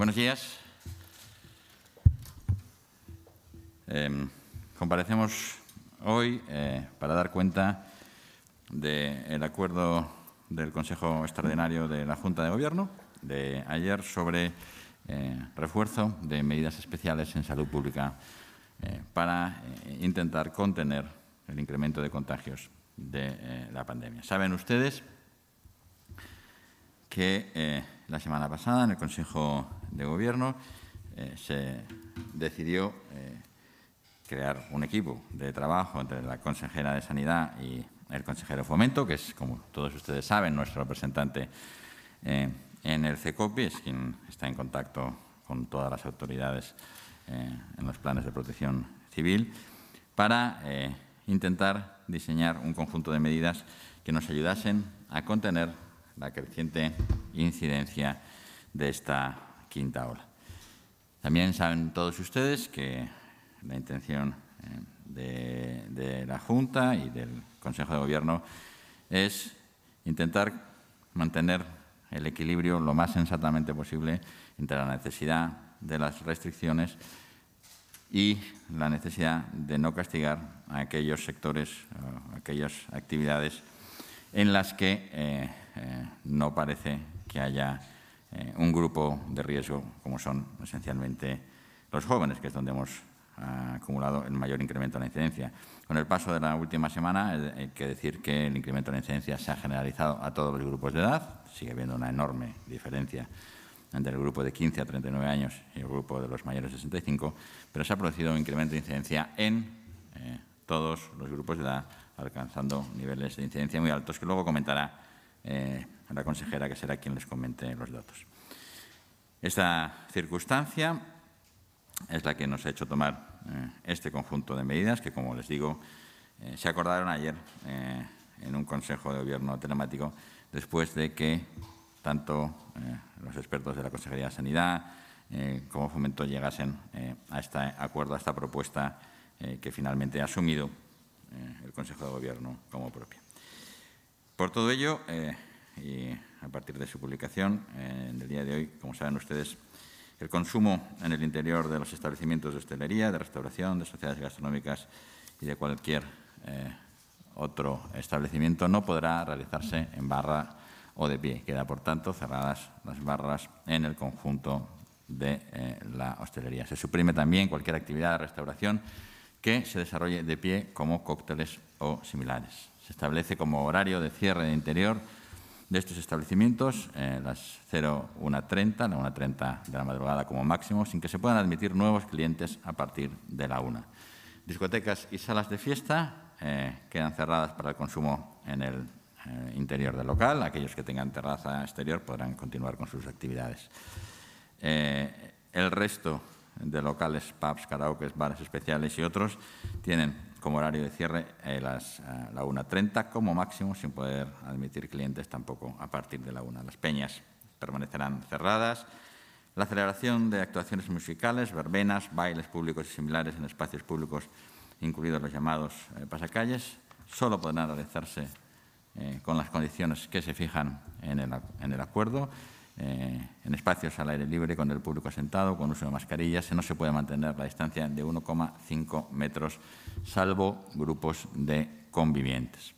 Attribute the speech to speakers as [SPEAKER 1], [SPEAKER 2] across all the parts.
[SPEAKER 1] Buenos días. Em, comparecemos hoy eh, para dar cuenta del acuerdo del Consejo Extraordinario de la Junta de Gobierno de ayer sobre eh, refuerzo de medidas especiales en salud pública eh, para intentar contener el incremento de contagios de la pandemia. Saben ustedes que la semana pasada en el Consejo de Gobierno eh, se decidió eh, crear un equipo de trabajo entre la consejera de Sanidad y el consejero Fomento, que es, como todos ustedes saben, nuestro representante eh, en el CECOPI, es quien está en contacto con todas las autoridades en los planes de protección civil, para intentar diseñar un conjunto de medidas que nos ayudasen a contener la creciente incidencia de esta quinta ola. También saben todos ustedes que la intención eh, de, la Junta y del Consejo de Gobierno es intentar mantener el equilibrio lo más sensatamente posible entre la necesidad de las restricciones y la necesidad de no castigar a aquellos sectores, eh, aquellas actividades en las que eh, eh, no parece que haya eh, un grupo de riesgo como son esencialmente los jóvenes, que es donde hemos ah, acumulado el mayor incremento en la incidencia. Con el paso de la última semana, eh, hay que decir que el incremento de la incidencia se ha generalizado a todos los grupos de edad, sigue habiendo una enorme diferencia entre el grupo de 15 a 39 años y el grupo de los mayores de 65, pero se ha producido un incremento de incidencia en todos los grupos de edad, alcanzando niveles de incidencia muy altos, que luego comentará eh, a la consejera, que será quien les comente los datos. Esta circunstancia es la que nos ha hecho tomar eh, este conjunto de medidas que, como les digo, eh, se acordaron ayer en un Consejo de Gobierno telemático después de que tanto los expertos de la Consejería de Sanidad como Fomento llegasen a este acuerdo, a esta propuesta que finalmente ha asumido el Consejo de Gobierno como propia. Por todo ello, eh, y a partir de su publicación en eh, el día de hoy, como saben ustedes, el consumo en el interior de los establecimientos de hostelería, de restauración, de sociedades gastronómicas y de cualquier eh, otro establecimiento no podrá realizarse en barra o de pie. Queda, por tanto, cerradas las barras en el conjunto de la hostelería. Se suprime también cualquier actividad de restauración que se desarrolle de pie como cócteles o similares. Se establece como horario de cierre de interior de estos establecimientos eh, las 01.30, la 1.30 de la madrugada como máximo, sin que se puedan admitir nuevos clientes a partir de la 1. Discotecas y salas de fiesta eh, quedan cerradas para el consumo en el eh, interior del local. Aquellos que tengan terraza exterior podrán continuar con sus actividades. el resto de locales, pubs, karaokes, bares especiales y otros, tienen como horario de cierre eh, las, eh, la 1.30 como máximo, sin poder admitir clientes tampoco a partir de la 1. Las peñas permanecerán cerradas. La celebración de actuaciones musicales, verbenas, bailes públicos y similares en espacios públicos, incluidos los llamados eh, pasacalles, solo podrán realizarse con las condiciones que se fijan en el acuerdo. Eh, en espacios al aire libre, con el público sentado, con uso de mascarillas, no se puede mantener la distancia de 1,5 metros, salvo grupos de convivientes.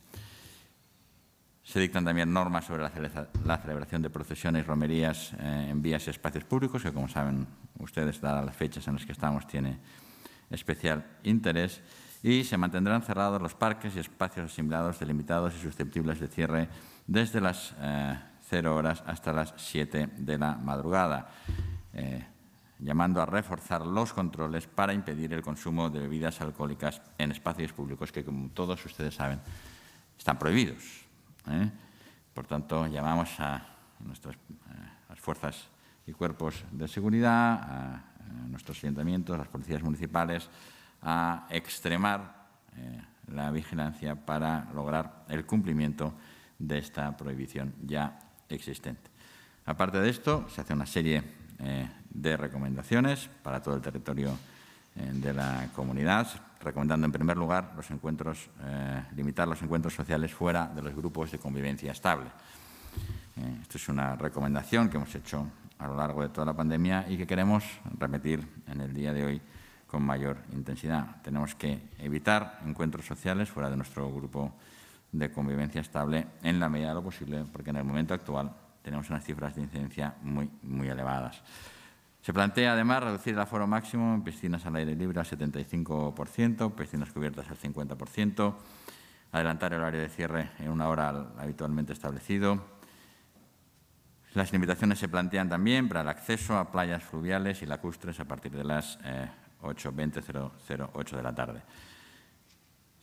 [SPEAKER 1] Se dictan también normas sobre la, celebración de procesiones, y romerías eh, en vías y espacios públicos, que como saben ustedes, dadas las fechas en las que estamos, tiene especial interés. Y se mantendrán cerrados los parques y espacios asimilados, delimitados y susceptibles de cierre desde las eh, horas hasta las 7 de la madrugada, eh, llamando a reforzar los controles para impedir el consumo de bebidas alcohólicas en espacios públicos que, como todos ustedes saben, están prohibidos. ¿eh? Por tanto, llamamos a nuestras las eh, fuerzas y cuerpos de seguridad, a, nuestros ayuntamientos, a las policías municipales, a extremar la vigilancia para lograr el cumplimiento de esta prohibición ya existente. Aparte de esto, se hace una serie eh, de recomendaciones para todo el territorio eh, de la comunidad, recomendando en primer lugar los encuentros, eh, limitar los encuentros sociales fuera de los grupos de convivencia estable. esto es una recomendación que hemos hecho a lo largo de toda la pandemia y que queremos repetir en el día de hoy con mayor intensidad. Tenemos que evitar encuentros sociales fuera de nuestro grupo de convivencia estable en la medida de lo posible, porque en el momento actual tenemos unas cifras de incidencia muy, muy elevadas. Se plantea además reducir el aforo máximo en piscinas al aire libre al 75%, piscinas cubiertas al 50%, adelantar el horario de cierre en una hora habitualmente establecido. Las limitaciones se plantean también para el acceso a playas fluviales y lacustres a partir de las eh, 8.20.008 de la tarde.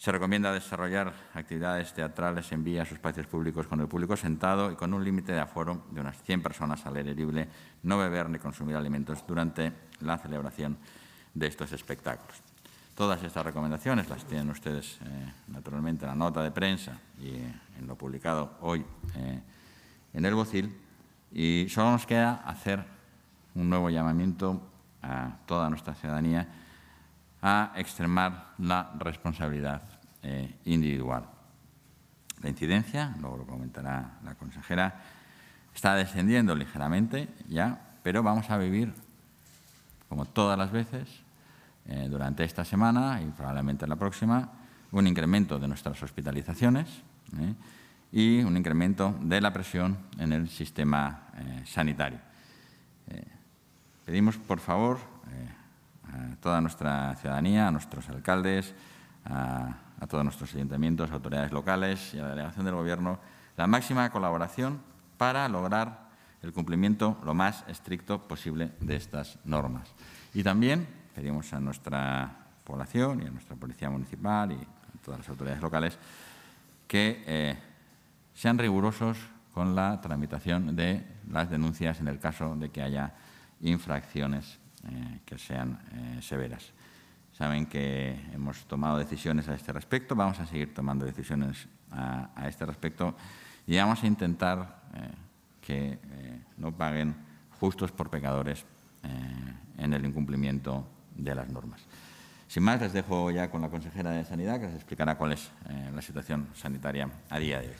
[SPEAKER 1] Se recomienda desarrollar actividades teatrales en vías o espacios públicos con el público sentado y con un límite de aforo de unas 100 personas al aire no beber ni consumir alimentos durante la celebración de estos espectáculos. Todas estas recomendaciones las tienen ustedes, eh, naturalmente, en la nota de prensa y en lo publicado hoy eh, en el Bocil. Y solo nos queda hacer un nuevo llamamiento a toda nuestra ciudadanía a extremar la responsabilidad eh, individual. La incidencia, luego lo comentará la consejera, está descendiendo ligeramente ya, pero vamos a vivir, como todas las veces, eh, durante esta semana y probablemente la próxima, un incremento de nuestras hospitalizaciones eh, y un incremento de la presión en el sistema sanitario. pedimos, por favor, a toda nuestra ciudadanía, a nuestros alcaldes, a, todos nuestros ayuntamientos, autoridades locales y a la delegación del Gobierno la máxima colaboración para lograr el cumplimiento lo más estricto posible de estas normas. Y también pedimos a nuestra población y a nuestra policía municipal y a todas las autoridades locales que eh, sean rigurosos con la tramitación de las denuncias en el caso de que haya infracciones eh, que sean eh, severas. Saben que hemos tomado decisiones a este respecto, vamos a seguir tomando decisiones a, este respecto y vamos a intentar eh, que no paguen justos por pecadores en el incumplimiento de las normas. Sin más, les dejo ya con la consejera de Sanidad, que les explicará cuál es la situación sanitaria a día de hoy.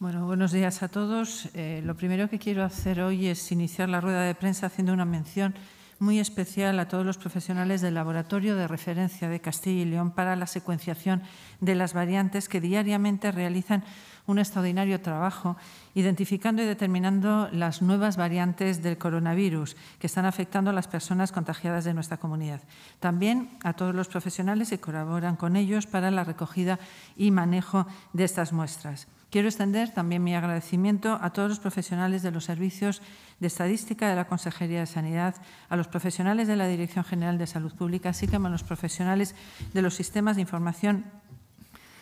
[SPEAKER 2] Bueno, buenos días a todos. lo primero que quiero hacer hoy es iniciar la rueda de prensa haciendo una mención muy especial a todos los profesionales del Laboratorio de Referencia de Castilla y León para la secuenciación de las variantes que diariamente realizan un extraordinario trabajo identificando y determinando las nuevas variantes del coronavirus que están afectando a las personas contagiadas de nuestra comunidad. También a todos los profesionales que colaboran con ellos para la recogida y manejo de estas muestras. Quiero extender también mi agradecimiento a todos los profesionales de los servicios de estadística de la Consejería de Sanidad, a los profesionales de la Dirección General de Salud Pública, así como a los profesionales de los sistemas de información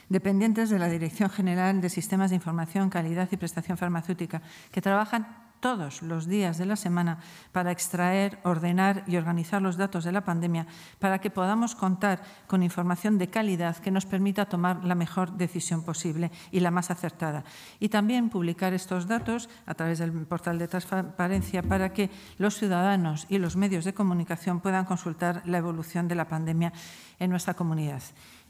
[SPEAKER 2] dependientes de la Dirección General de Sistemas de Información, Calidad y Prestación Farmacéutica, que trabajan todos los días de la semana para extraer, ordenar y organizar los datos de la pandemia para que podamos contar con información de calidad que nos permita tomar la mejor decisión posible y la más acertada. Y también publicar estos datos a través del portal de transparencia para que los ciudadanos y los medios de comunicación puedan consultar la evolución de la pandemia en nuestra comunidad.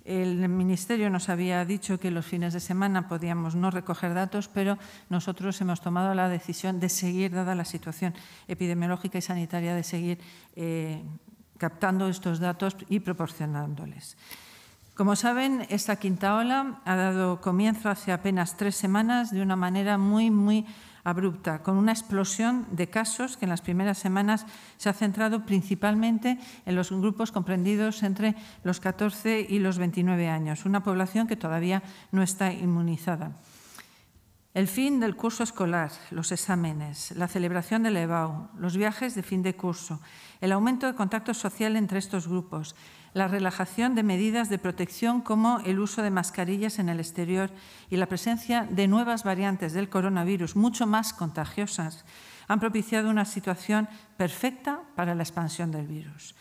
[SPEAKER 2] El Ministerio nos había dicho que los fines de semana podíamos no recoger datos, pero nosotros hemos tomado la decisión de seguir, dada la situación epidemiológica y sanitaria, de seguir eh, captando estos datos y proporcionándoles. Como saben, esta quinta ola ha dado comienzo hace apenas tres semanas de una manera muy, muy abrupta, con una explosión de casos que en las primeras semanas se ha centrado principalmente en los grupos comprendidos entre los 14 y los 29 años, una población que todavía no está inmunizada. El fin del curso escolar, los exámenes, la celebración del EBAU, los viajes de fin de curso, el aumento de contacto social entre estos grupos, la relajación de medidas de protección como el uso de mascarillas en el exterior y la presencia de nuevas variantes del coronavirus, mucho más contagiosas, han propiciado una situación perfecta para la expansión del virus.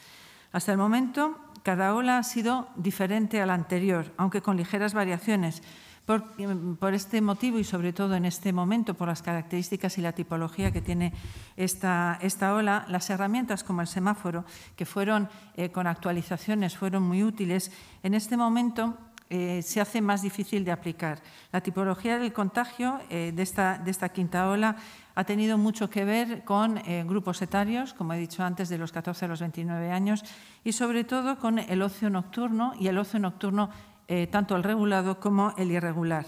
[SPEAKER 2] Hasta el momento, cada ola ha sido diferente a la anterior, aunque con ligeras variaciones, Em, por, este motivo y sobre todo en este momento, por las características y la tipología que tiene esta, ola, las herramientas como el semáforo, que fueron eh, con actualizaciones, fueron muy útiles, en este momento eh, se hace más difícil de aplicar. La tipología del contagio eh, de, esta, quinta ola ha tenido mucho que ver con grupos etarios, como he dicho antes, de los 14 a los 29 años, y sobre todo con el ocio nocturno y el ocio nocturno eh, tanto el regulado como el irregular.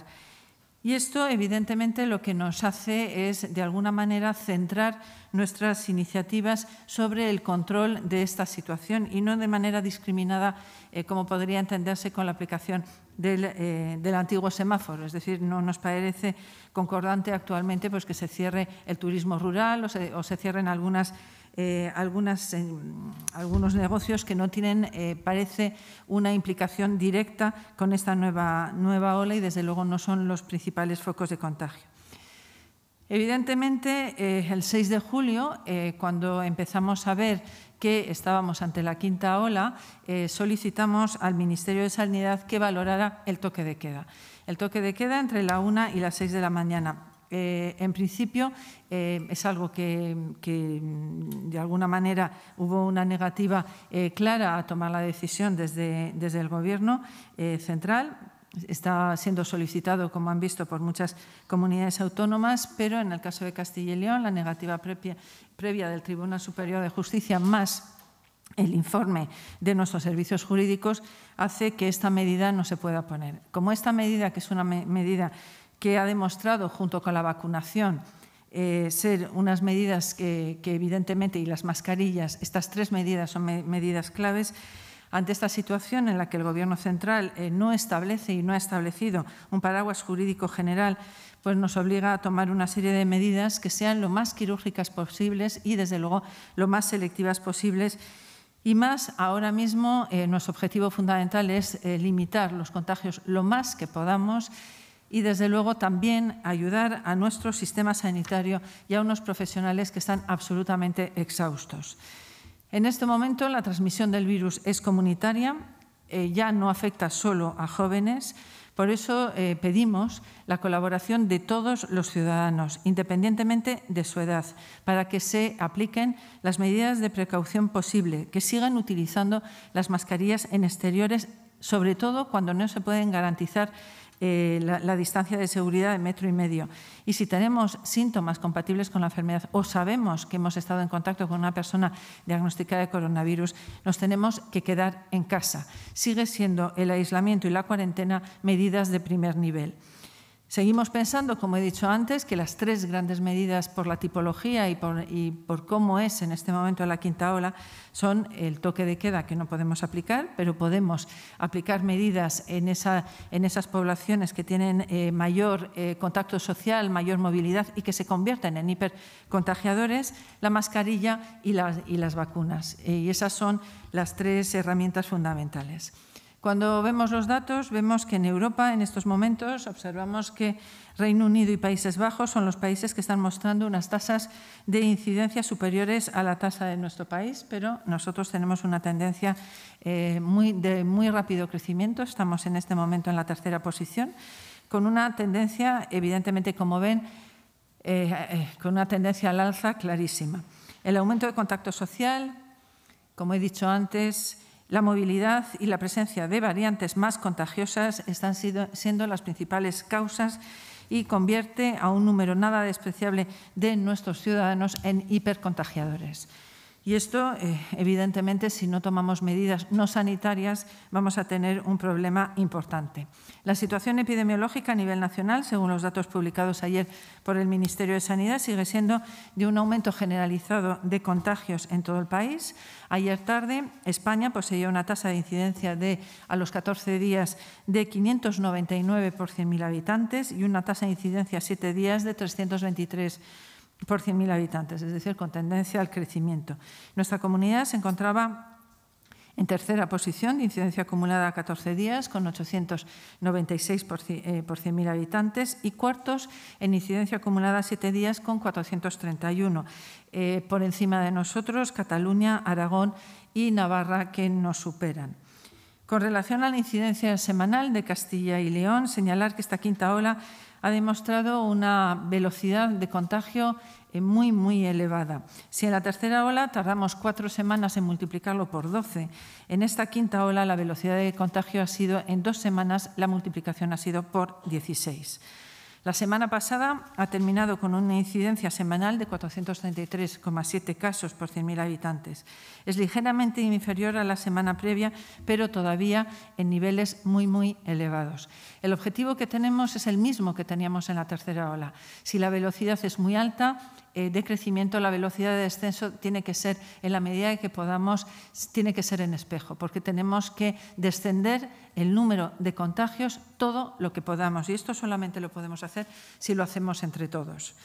[SPEAKER 2] Y esto, evidentemente, lo que nos hace es, de alguna manera, centrar nuestras iniciativas sobre el control de esta situación y no de manera discriminada, eh, como podría entenderse con la aplicación eh, del, antiguo semáforo. Es decir, no nos parece concordante actualmente pues, que se cierre el turismo rural o se cierren algunas eh, algunas, eh, algunos negocios que no tienen, eh, parece, una implicación directa con esta nueva, nueva ola y desde luego no son los principales focos de contagio. Evidentemente, el 6 de julio, cuando empezamos a ver que estábamos ante la quinta ola, solicitamos al Ministerio de Sanidad que valorara el toque de queda. El toque de queda entre la 1 y las 6 de la mañana. Eh, en principio, eh, es algo que, mm, de alguna manera hubo una negativa eh, clara a tomar la decisión desde, desde el Gobierno central. Está siendo solicitado, como han visto, por muchas comunidades autónomas, pero en el caso de Castilla y León, la negativa previa, previa del Tribunal Superior de Justicia más el informe de nuestros servicios jurídicos hace que esta medida no se pueda poner. Como esta medida, que es una medida que ha demostrado, junto con la vacunación, eh, ser unas medidas que, evidentemente, y las mascarillas, estas tres medidas son medidas claves, ante esta situación en la que el Gobierno central eh, no establece y no ha establecido un paraguas jurídico general, pues nos obliga a tomar una serie de medidas que sean lo más quirúrgicas posibles y, desde luego, lo más selectivas posibles. Y más, ahora mismo eh, nuestro objetivo fundamental es limitar los contagios lo más que podamos y, desde luego, también ayudar a nuestro sistema sanitario y a unos profesionales que están absolutamente exhaustos. En este momento, la transmisión del virus es comunitaria, eh, ya no afecta solo a jóvenes. Por eso eh, pedimos la colaboración de todos los ciudadanos, independientemente de su edad, para que se apliquen las medidas de precaución posible, que sigan utilizando las mascarillas en exteriores, sobre todo cuando no se pueden garantizar eh, la, la, distancia de seguridad de metro y medio. Y si tenemos síntomas compatibles con la enfermedad o sabemos que hemos estado en contacto con una persona diagnosticada de coronavirus, nos tenemos que quedar en casa. Sigue siendo el aislamiento y la cuarentena medidas de primer nivel. Seguimos pensando, como he dicho antes, que las tres grandes medidas por la tipología y por, cómo es en este momento la quinta ola son el toque de queda que no podemos aplicar, pero podemos aplicar medidas en, esas poblaciones que tienen eh, mayor eh, contacto social, mayor movilidad y que se convierten en hipercontagiadores, la mascarilla y las, vacunas. Eh, y esas son las tres herramientas fundamentales. Cuando vemos los datos, vemos que en Europa, en estos momentos, observamos que Reino Unido y Países Bajos son los países que están mostrando unas tasas de incidencia superiores a la tasa de nuestro país, pero nosotros tenemos una tendencia eh, muy, de muy rápido crecimiento. Estamos en este momento en la tercera posición, con una tendencia, evidentemente, como ven, eh, eh, con una tendencia al alza clarísima. El aumento de contacto social, como he dicho antes, la movilidad y la presencia de variantes más contagiosas están siendo las principales causas y convierte a un número nada despreciable de nuestros ciudadanos en hipercontagiadores. Y esto, eh, evidentemente, si no tomamos medidas no sanitarias, vamos a tener un problema importante. La situación epidemiológica a nivel nacional, según los datos publicados ayer por el Ministerio de Sanidad, sigue siendo de un aumento generalizado de contagios en todo el país. Ayer tarde, España poseía una tasa de incidencia de, a los 14 días de 599 por 100.000 habitantes y una tasa de incidencia a 7 días de 323 por 100.000 habitantes, es decir, con tendencia al crecimiento. Nuestra comunidad se encontraba en tercera posición de incidencia acumulada a 14 días, con 896 por 100.000 eh, habitantes, y cuartos en incidencia acumulada a 7 días, con 431. Eh, por encima de nosotros, Cataluña, Aragón y Navarra, que nos superan. Con relación a la incidencia semanal de Castilla y León, señalar que esta quinta ola ha demostrado una velocidad de contagio eh, muy, muy elevada. Si en la tercera ola tardamos cuatro semanas en multiplicarlo por 12, en esta quinta ola la velocidad de contagio ha sido en dos semanas, la multiplicación ha sido por 16. La semana pasada ha terminado con una incidencia semanal de 433,7 casos por 100.000 habitantes. Es ligeramente inferior a la semana previa, pero todavía en niveles muy, muy elevados. El objetivo que tenemos es el mismo que teníamos en la tercera ola. Si la velocidad es muy alta, eh, de crecimiento, la velocidad de descenso tiene que ser, en la medida que podamos, tiene que ser en espejo, porque tenemos que descender el número de contagios todo lo que podamos. Y esto solamente lo podemos hacer si lo hacemos entre todos.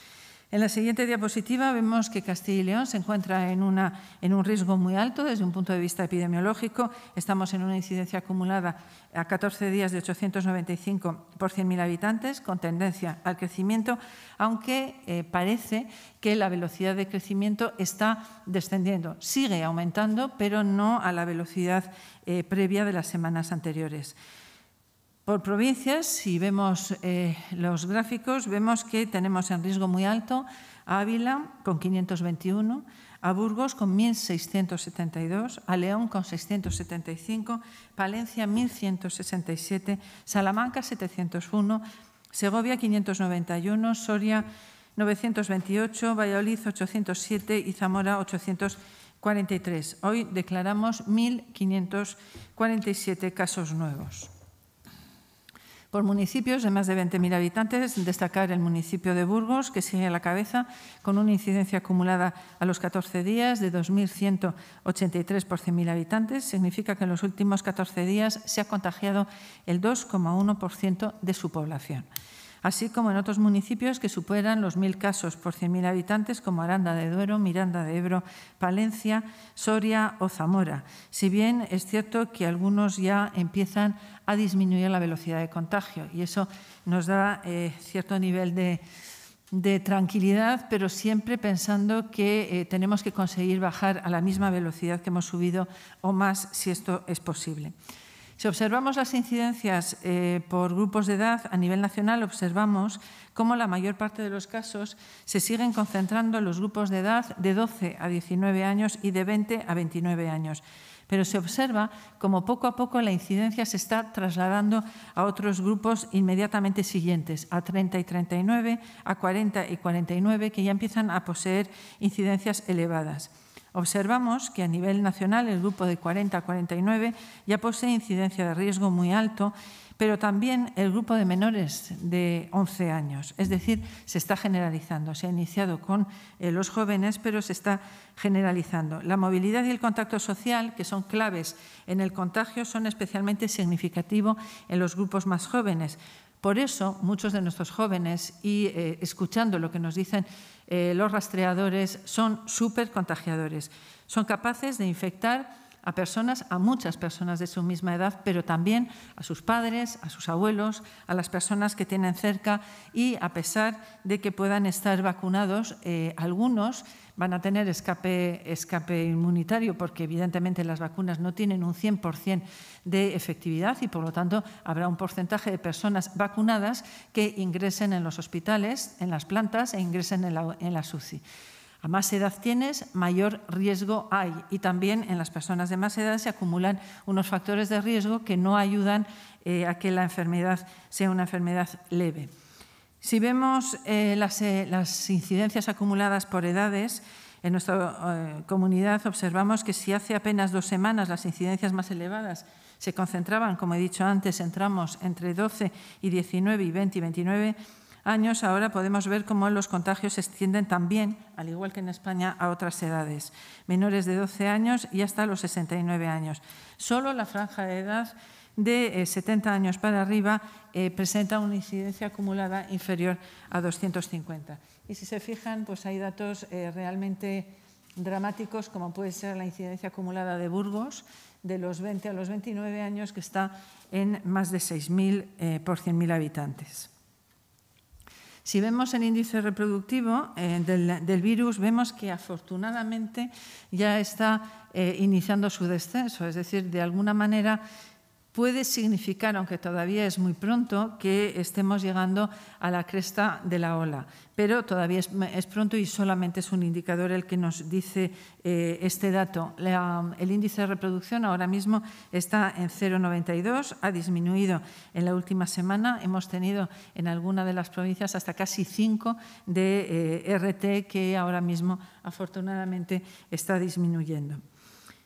[SPEAKER 2] En la siguiente diapositiva vemos que Castilla y León se encuentra en, un riesgo muy alto desde un punto de vista epidemiológico. Estamos en una incidencia acumulada a 14 días de 895 por 100.000 habitantes, con tendencia al crecimiento, aunque eh, parece que la velocidad de crecimiento está descendiendo. Sigue aumentando, pero no a la velocidad eh, previa de las semanas anteriores. Por provincias, si vemos eh, los gráficos, vemos que tenemos en riesgo muy alto a Ávila con 521, a Burgos con 1.672, a León con 675, Palencia 1.167, Salamanca 701, Segovia 591, Soria 928, Valladolid 807 y Zamora 843. Hoy declaramos 1.547 casos nuevos. Por municipios de más de 20.000 habitantes, destacar el municipio de Burgos, que sigue a la cabeza, con una incidencia acumulada a los 14 días de 2.183 por 100.000 habitantes. Significa que en los últimos 14 días se ha contagiado el 2,1% de su población así como en otros municipios que superan los mil casos por 100.000 habitantes, como Aranda de Duero, Miranda de Ebro, Palencia, Soria o Zamora, si bien es cierto que algunos ya empiezan a disminuir la velocidad de contagio y eso nos da eh, cierto nivel de, tranquilidad, pero siempre pensando que eh, tenemos que conseguir bajar a la misma velocidad que hemos subido o más si esto es posible. Si observamos las incidencias eh, por grupos de edad a nivel nacional, observamos cómo la mayor parte de los casos se siguen concentrando en los grupos de edad de 12 a 19 años y de 20 a 29 años. Pero se observa cómo poco a poco la incidencia se está trasladando a otros grupos inmediatamente siguientes, a 30 y 39, a 40 y 49, que ya empiezan a poseer incidencias elevadas observamos que a nivel nacional el grupo de 40 a 49 ya posee incidencia de riesgo muy alto, pero también el grupo de menores de 11 años. Es decir, se está generalizando. Se ha iniciado con eh, los jóvenes, pero se está generalizando. La movilidad y el contacto social, que son claves en el contagio, son especialmente significativos en los grupos más jóvenes. Por eso, muchos de nuestros jóvenes, y eh, escuchando lo que nos dicen eh, los rastreadores son súper contagiadores. Son capaces de infectar a personas, a muchas personas de su misma edad, pero también a sus padres, a sus abuelos, a las personas que tienen cerca y a pesar de que puedan estar vacunados, eh, algunos van a tener escape, escape inmunitario porque evidentemente las vacunas no tienen un 100% de efectividad y por lo tanto habrá un porcentaje de personas vacunadas que ingresen en los hospitales, en las plantas e ingresen en la, en la a más edad tienes, mayor riesgo hay. Y también en las personas de más edad se acumulan unos factores de riesgo que no ayudan eh, a que la enfermedad sea una enfermedad leve. Si vemos eh, eh, las, incidencias acumuladas por edades, en nuestra comunidad observamos que si hace apenas dos semanas las incidencias más elevadas se concentraban, como he dicho antes, entramos entre 12 y 19 y 20 y 29, años, ahora podemos ver cómo los contagios se extienden también, al igual que en España, a otras edades, menores de 12 años y hasta los 69 años. Solo la franja de edad de 70 eh, años para arriba eh, presenta una incidencia acumulada inferior a 250. Y si se fijan, pues hay datos eh, realmente dramáticos, como puede ser la incidencia acumulada de Burgos, de los 20 a los 29 años, que está en más de 6.000 por 100.000 habitantes. Si vemos el índice reproductivo eh, del, virus, vemos que afortunadamente ya está eh, iniciando su descenso, es decir, de alguna manera puede significar, aunque todavía es muy pronto, que estemos llegando a la cresta de la ola. Pero todavía es, pronto y solamente es un indicador el que nos dice eh, este dato. el índice de reproducción ahora mismo está en 0,92, ha disminuido en la última semana. Hemos tenido en alguna de las provincias hasta casi 5 de eh, RT que ahora mismo afortunadamente está disminuyendo.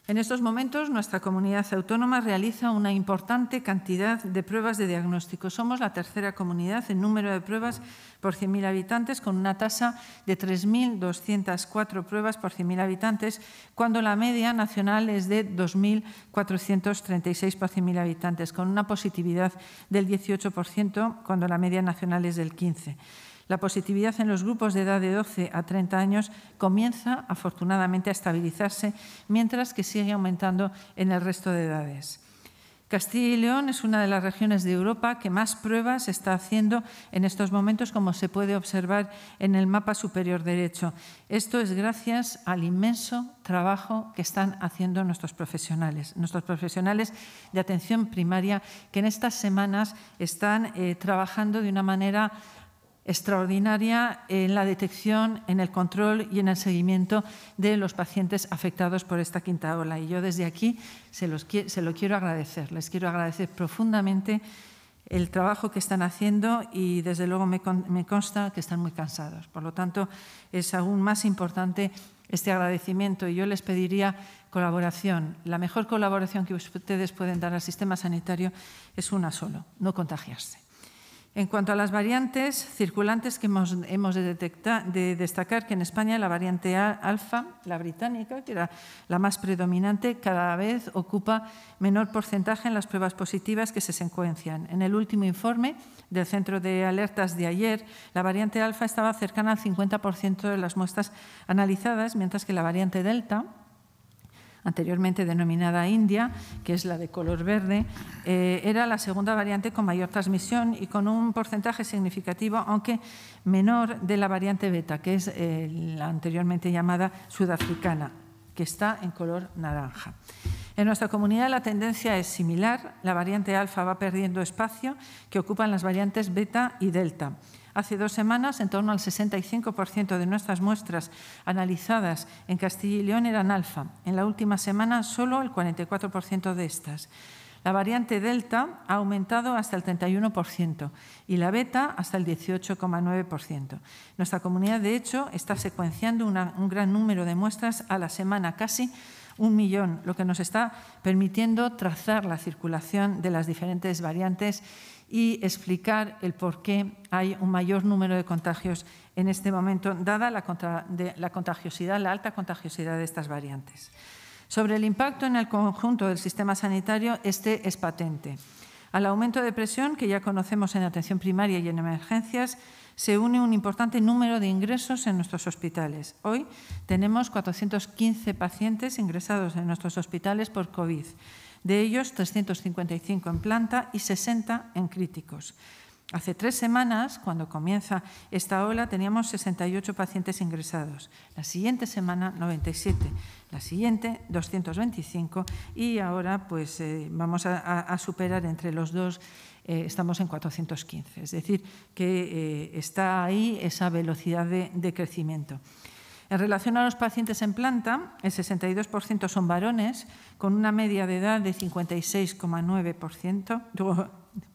[SPEAKER 2] En estos momentos, nuestra comunidad autónoma realiza una importante cantidad de pruebas de diagnóstico. Somos la tercera comunidad en número de pruebas por 100.000 habitantes, con una tasa de 3.204 pruebas por 100.000 habitantes, cuando la media nacional es de 2.436 por 100.000 habitantes, con una positividad del 18%, cuando la media nacional es del 15%. La positividad en los grupos de edad de 12 a 30 años comienza afortunadamente a estabilizarse, mientras que sigue aumentando en el resto de edades. Castilla y León es una de las regiones de Europa que más pruebas está haciendo en estos momentos, como se puede observar en el mapa superior derecho. Esto es gracias al inmenso trabajo que están haciendo nuestros profesionales, nuestros profesionales de atención primaria, que en estas semanas están eh, trabajando de una manera extraordinaria en la detección, en el control y en el seguimiento de los pacientes afectados por esta quinta ola. Y yo desde aquí se, los, se lo quiero agradecer, les quiero agradecer profundamente el trabajo que están haciendo y desde luego me, consta que están muy cansados. Por lo tanto, es aún más importante este agradecimiento y yo les pediría colaboración. La mejor colaboración que ustedes pueden dar al sistema sanitario es una solo, no contagiarse. En cuanto a las variantes circulantes que hemos, de, de, destacar que en España la variante alfa, la británica, que era la más predominante, cada vez ocupa menor porcentaje en las pruebas positivas que se secuencian. En el último informe del Centro de Alertas de ayer, la variante alfa estaba cercana al 50% de las muestras analizadas, mientras que la variante delta, anteriormente denominada India, que es la de color verde, eh, era la segunda variante con mayor transmisión y con un porcentaje significativo, aunque menor, de la variante beta, que es eh, la anteriormente llamada sudafricana, que está en color naranja. En nuestra comunidad la tendencia es similar, la variante alfa va perdiendo espacio que ocupan las variantes beta y delta. Hace dos semanas, en torno al 65% de nuestras muestras analizadas en Castilla y León eran alfa. En la última semana, solo el 44% de estas. La variante delta ha aumentado hasta el 31% y la beta hasta el 18,9%. Nuestra comunidad, de hecho, está secuenciando un gran número de muestras a la semana, casi un millón, lo que nos está permitiendo trazar la circulación de las diferentes variantes y explicar el por qué hay un mayor número de contagios en este momento, dada la, contagiosidad, la alta contagiosidad de estas variantes. Sobre el impacto en el conjunto del sistema sanitario, este es patente. Al aumento de presión, que ya conocemos en atención primaria y en emergencias, se une un importante número de ingresos en nuestros hospitales. Hoy tenemos 415 pacientes ingresados en nuestros hospitales por COVID de ellos 355 en planta y 60 en críticos. Hace tres semanas, cuando comienza esta ola, teníamos 68 pacientes ingresados. La siguiente semana, 97. La siguiente, 225. Y ahora, pues, eh, vamos a, superar entre los dos, eh, estamos en 415. Es decir, que eh, está ahí esa velocidad de crecimiento. En relación a los pacientes en planta, el 62% son varones, con una media de edad de 56,9%,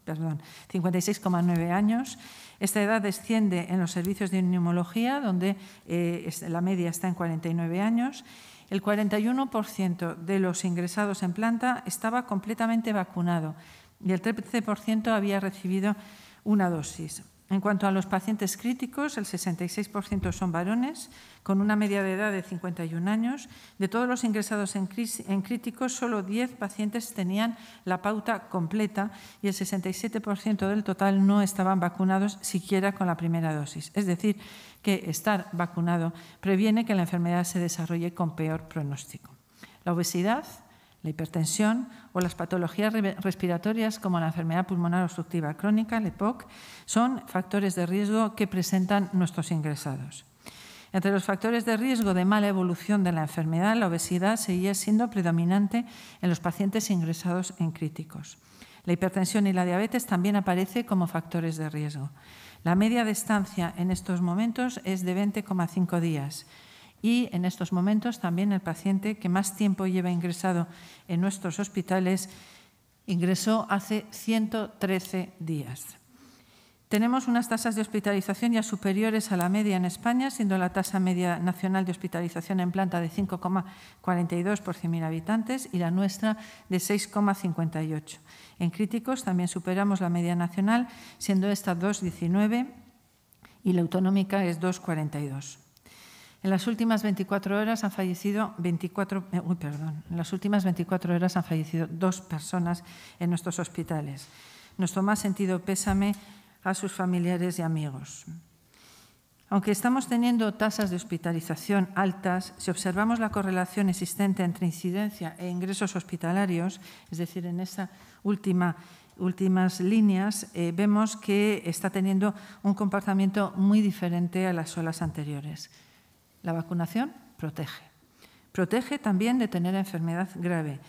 [SPEAKER 2] perdón, 56,9 años. Esta edad desciende en los servicios de inmunología, donde eh, la media está en 49 años. El 41% de los ingresados en planta estaba completamente vacunado y el 13% había recibido una dosis. En cuanto a los pacientes críticos, el 66% son varones, con una media de edad de 51 años. De todos los ingresados en, en críticos, solo 10 pacientes tenían la pauta completa y el 67% del total no estaban vacunados siquiera con la primera dosis. Es decir, que estar vacunado previene que la enfermedad se desarrolle con peor pronóstico. La obesidad la hipertensión o las patologías respiratorias como la enfermedad pulmonar obstructiva crónica, EPOC, e son factores de riesgo que presentan nuestros ingresados. Entre los factores de riesgo de mala evolución de la enfermedad, la obesidad seguía siendo predominante en los pacientes ingresados en críticos. La hipertensión y la diabetes también aparecen como factores de riesgo. La media de estancia en estos momentos es de 20,5 días, y en estos momentos también el paciente que más tiempo lleva ingresado en nuestros hospitales ingresó hace 113 días. Tenemos unas tasas de hospitalización ya superiores a la media en España, siendo la tasa media nacional de hospitalización en planta de 5,42 por 100.000 habitantes y la nuestra de 6,58. En críticos también superamos la media nacional, siendo esta 2,19 y la autonómica es 2,42. En las últimas 24 horas han fallecido 24, eh, perdón, en las últimas 24 horas han fallecido dos personas en nuestros hospitales. Nuestro más sentido pésame a sus familiares y amigos. Aunque estamos teniendo tasas de hospitalización altas, si observamos la correlación existente entre incidencia e ingresos hospitalarios, es decir, en esa última últimas líneas, eh, vemos que está teniendo un comportamiento muy diferente a las olas anteriores. La vacunación protege. Protege también de tener enfermedad grave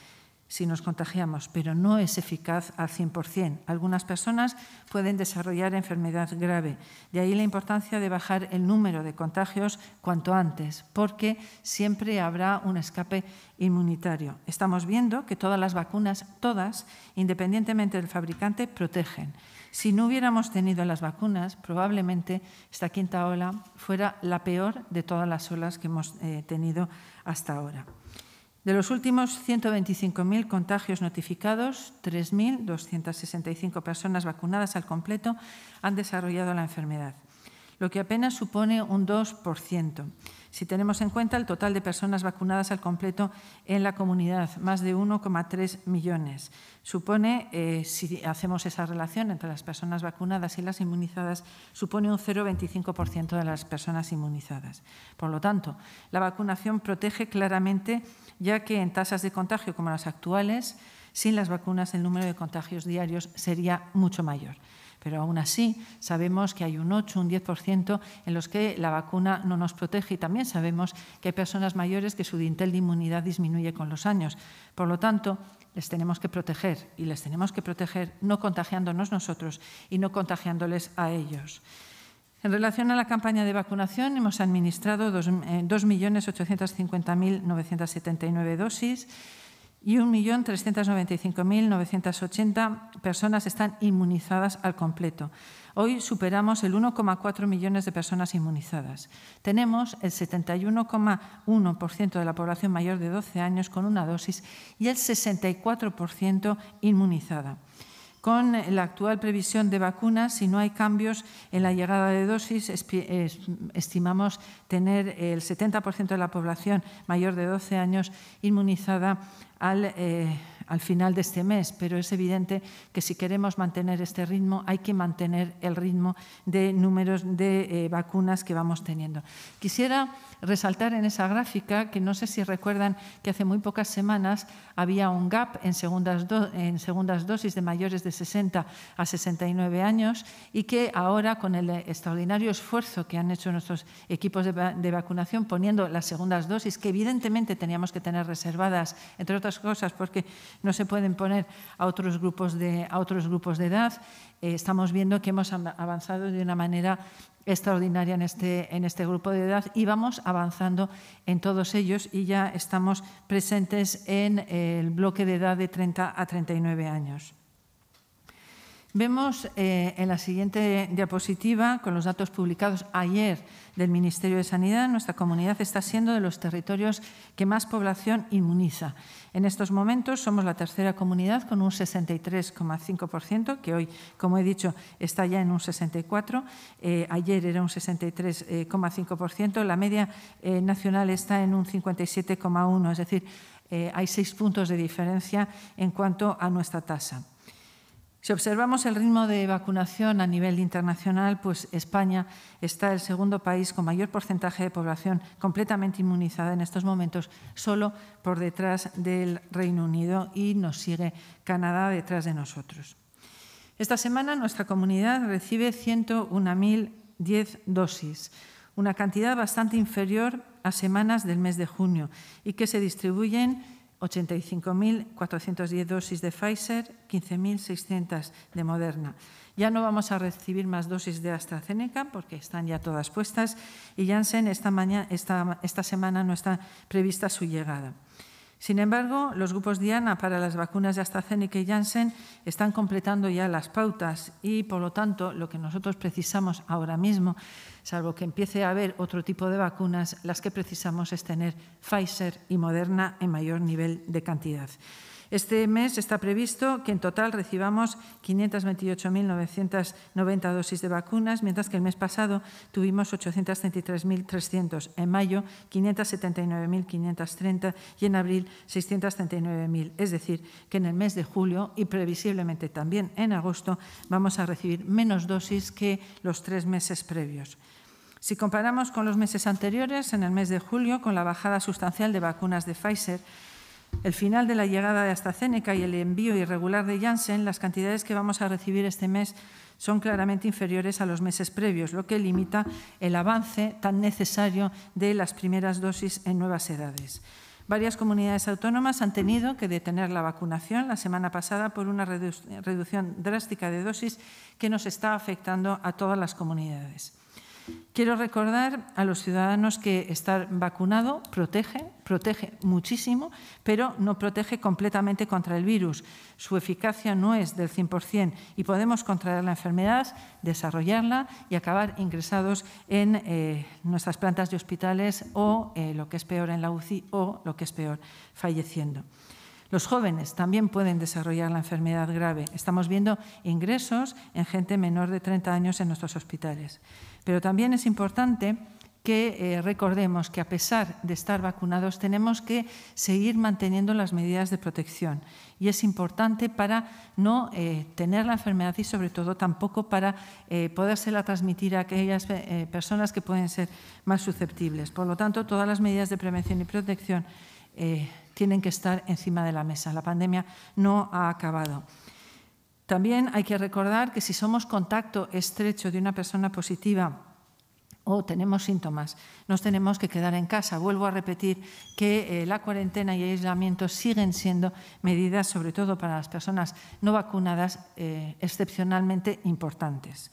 [SPEAKER 2] si nos contagiamos, pero no es eficaz al 100%. Algunas personas pueden desarrollar enfermedad grave. De ahí la importancia de bajar el número de contagios cuanto antes, porque siempre habrá un escape inmunitario. Estamos viendo que todas las vacunas, todas, independientemente del fabricante, protegen. Si no hubiéramos tenido las vacunas, probablemente esta quinta ola fuera la peor de todas las olas que hemos eh, tenido hasta ahora. De los últimos 125.000 contagios notificados, 3.265 personas vacunadas al completo han desarrollado la enfermedad lo que apenas supone un 2%. Si tenemos en cuenta el total de personas vacunadas al completo en la comunidad, más de 1,3 millones. Supone, eh, si hacemos esa relación entre las personas vacunadas y las inmunizadas, supone un 0,25% de las personas inmunizadas. Por lo tanto, la vacunación protege claramente, ya que en tasas de contagio como las actuales, sin las vacunas el número de contagios diarios sería mucho mayor. Pero aún así sabemos que hay un 8, un 10% en los que la vacuna no nos protege y también sabemos que hay personas mayores que su dintel de inmunidad disminuye con los años. Por lo tanto, les tenemos que proteger y les tenemos que proteger no contagiándonos nosotros y no contagiándoles a ellos. En relación a la campaña de vacunación, hemos administrado 2.850.979 eh, dosis y 1.395.980 personas están inmunizadas al completo. Hoy superamos el 1,4 millones de personas inmunizadas. Tenemos el 71,1% de la población mayor de 12 años con una dosis y el 64% inmunizada con la actual previsión de vacunas, si no hay cambios en la llegada de dosis, estimamos tener el 70% de la población mayor de 12 años inmunizada al... Eh, al final de este mes, pero es evidente que si queremos mantener este ritmo hay que mantener el ritmo de números de eh, vacunas que vamos teniendo. Quisiera resaltar en esa gráfica que no sé si recuerdan que hace muy pocas semanas había un gap en segundas, en segundas dosis de mayores de 60 a 69 años y que ahora con el extraordinario esfuerzo que han hecho nuestros equipos de, de vacunación poniendo las segundas dosis que evidentemente teníamos que tener reservadas, entre otras cosas porque no se pueden poner a otros grupos de, a otros grupos de edad. Eh, estamos viendo que hemos avanzado de una manera extraordinaria en este, en este grupo de edad y vamos avanzando en todos ellos y ya estamos presentes en el bloque de edad de 30 a 39 años. Vemos eh, en la siguiente diapositiva, con los datos publicados ayer del Ministerio de Sanidad, nuestra comunidad está siendo de los territorios que más población inmuniza. En estos momentos somos la tercera comunidad con un 63,5%, que hoy, como he dicho, está ya en un 64%. Eh, ayer era un 63,5%. La media eh, nacional está en un 57,1%, es decir, hay seis puntos de diferencia en cuanto a nuestra tasa. Si observamos el ritmo de vacunación a nivel internacional, pues España está el segundo país con mayor porcentaje de población completamente inmunizada en estos momentos, solo por detrás del Reino Unido y nos sigue Canadá detrás de nosotros. Esta semana nuestra comunidad recibe 101.010 dosis, una cantidad bastante inferior a semanas del mes de junio y que se distribuyen 85.410 dosis de Pfizer, 15.600 de Moderna. Ya no vamos a recibir más dosis de AstraZeneca porque están ya todas puestas y Janssen esta, esta, esta semana no está prevista su llegada. Sin embargo, los grupos Diana para las vacunas de AstraZeneca y Janssen están completando ya las pautas y, por lo tanto, lo que nosotros precisamos ahora mismo, salvo que empiece a haber otro tipo de vacunas, las que precisamos es tener Pfizer y Moderna en mayor nivel de cantidad. Este mes está previsto que en total recibamos 528.990 dosis de vacunas, mientras que el mes pasado tuvimos 833.300, en mayo 579.530 y en abril 639.000. Es decir, que en el mes de julio y previsiblemente también en agosto vamos a recibir menos dosis que los tres meses previos. Si comparamos con los meses anteriores, en el mes de julio, con la bajada sustancial de vacunas de Pfizer, el final de la llegada de AstraZeneca y el envío irregular de Janssen, las cantidades que vamos a recibir este mes son claramente inferiores a los meses previos, lo que limita el avance tan necesario de las primeras dosis en nuevas edades. Varias comunidades autónomas han tenido que detener la vacunación la semana pasada por una reducción drástica de dosis que nos está afectando a todas las comunidades. Quiero recordar a los ciudadanos que estar vacunado protege, protege muchísimo, pero no protege completamente contra el virus. Su eficacia no es del 100% y podemos contraer la enfermedad, desarrollarla y acabar ingresados en eh, nuestras plantas de hospitales o, eh, lo que es peor, en la UCI o, lo que es peor, falleciendo. Los jóvenes también pueden desarrollar la enfermedad grave. Estamos viendo ingresos en gente menor de 30 años en nuestros hospitales. Pero también es importante que eh, recordemos que a pesar de estar vacunados tenemos que seguir manteniendo las medidas de protección y es importante para no eh, tener la enfermedad y sobre todo tampoco para eh, podérsela transmitir a aquellas personas que pueden ser más susceptibles. Por lo tanto, todas las medidas de prevención y protección tienen que estar encima de la mesa. La pandemia no ha acabado. También hay que recordar que si somos contacto estrecho de una persona positiva, o tenemos síntomas, nos tenemos que quedar en casa. Vuelvo a repetir que eh, la cuarentena y el aislamiento siguen siendo medidas, sobre todo para las personas no vacunadas, eh, excepcionalmente importantes.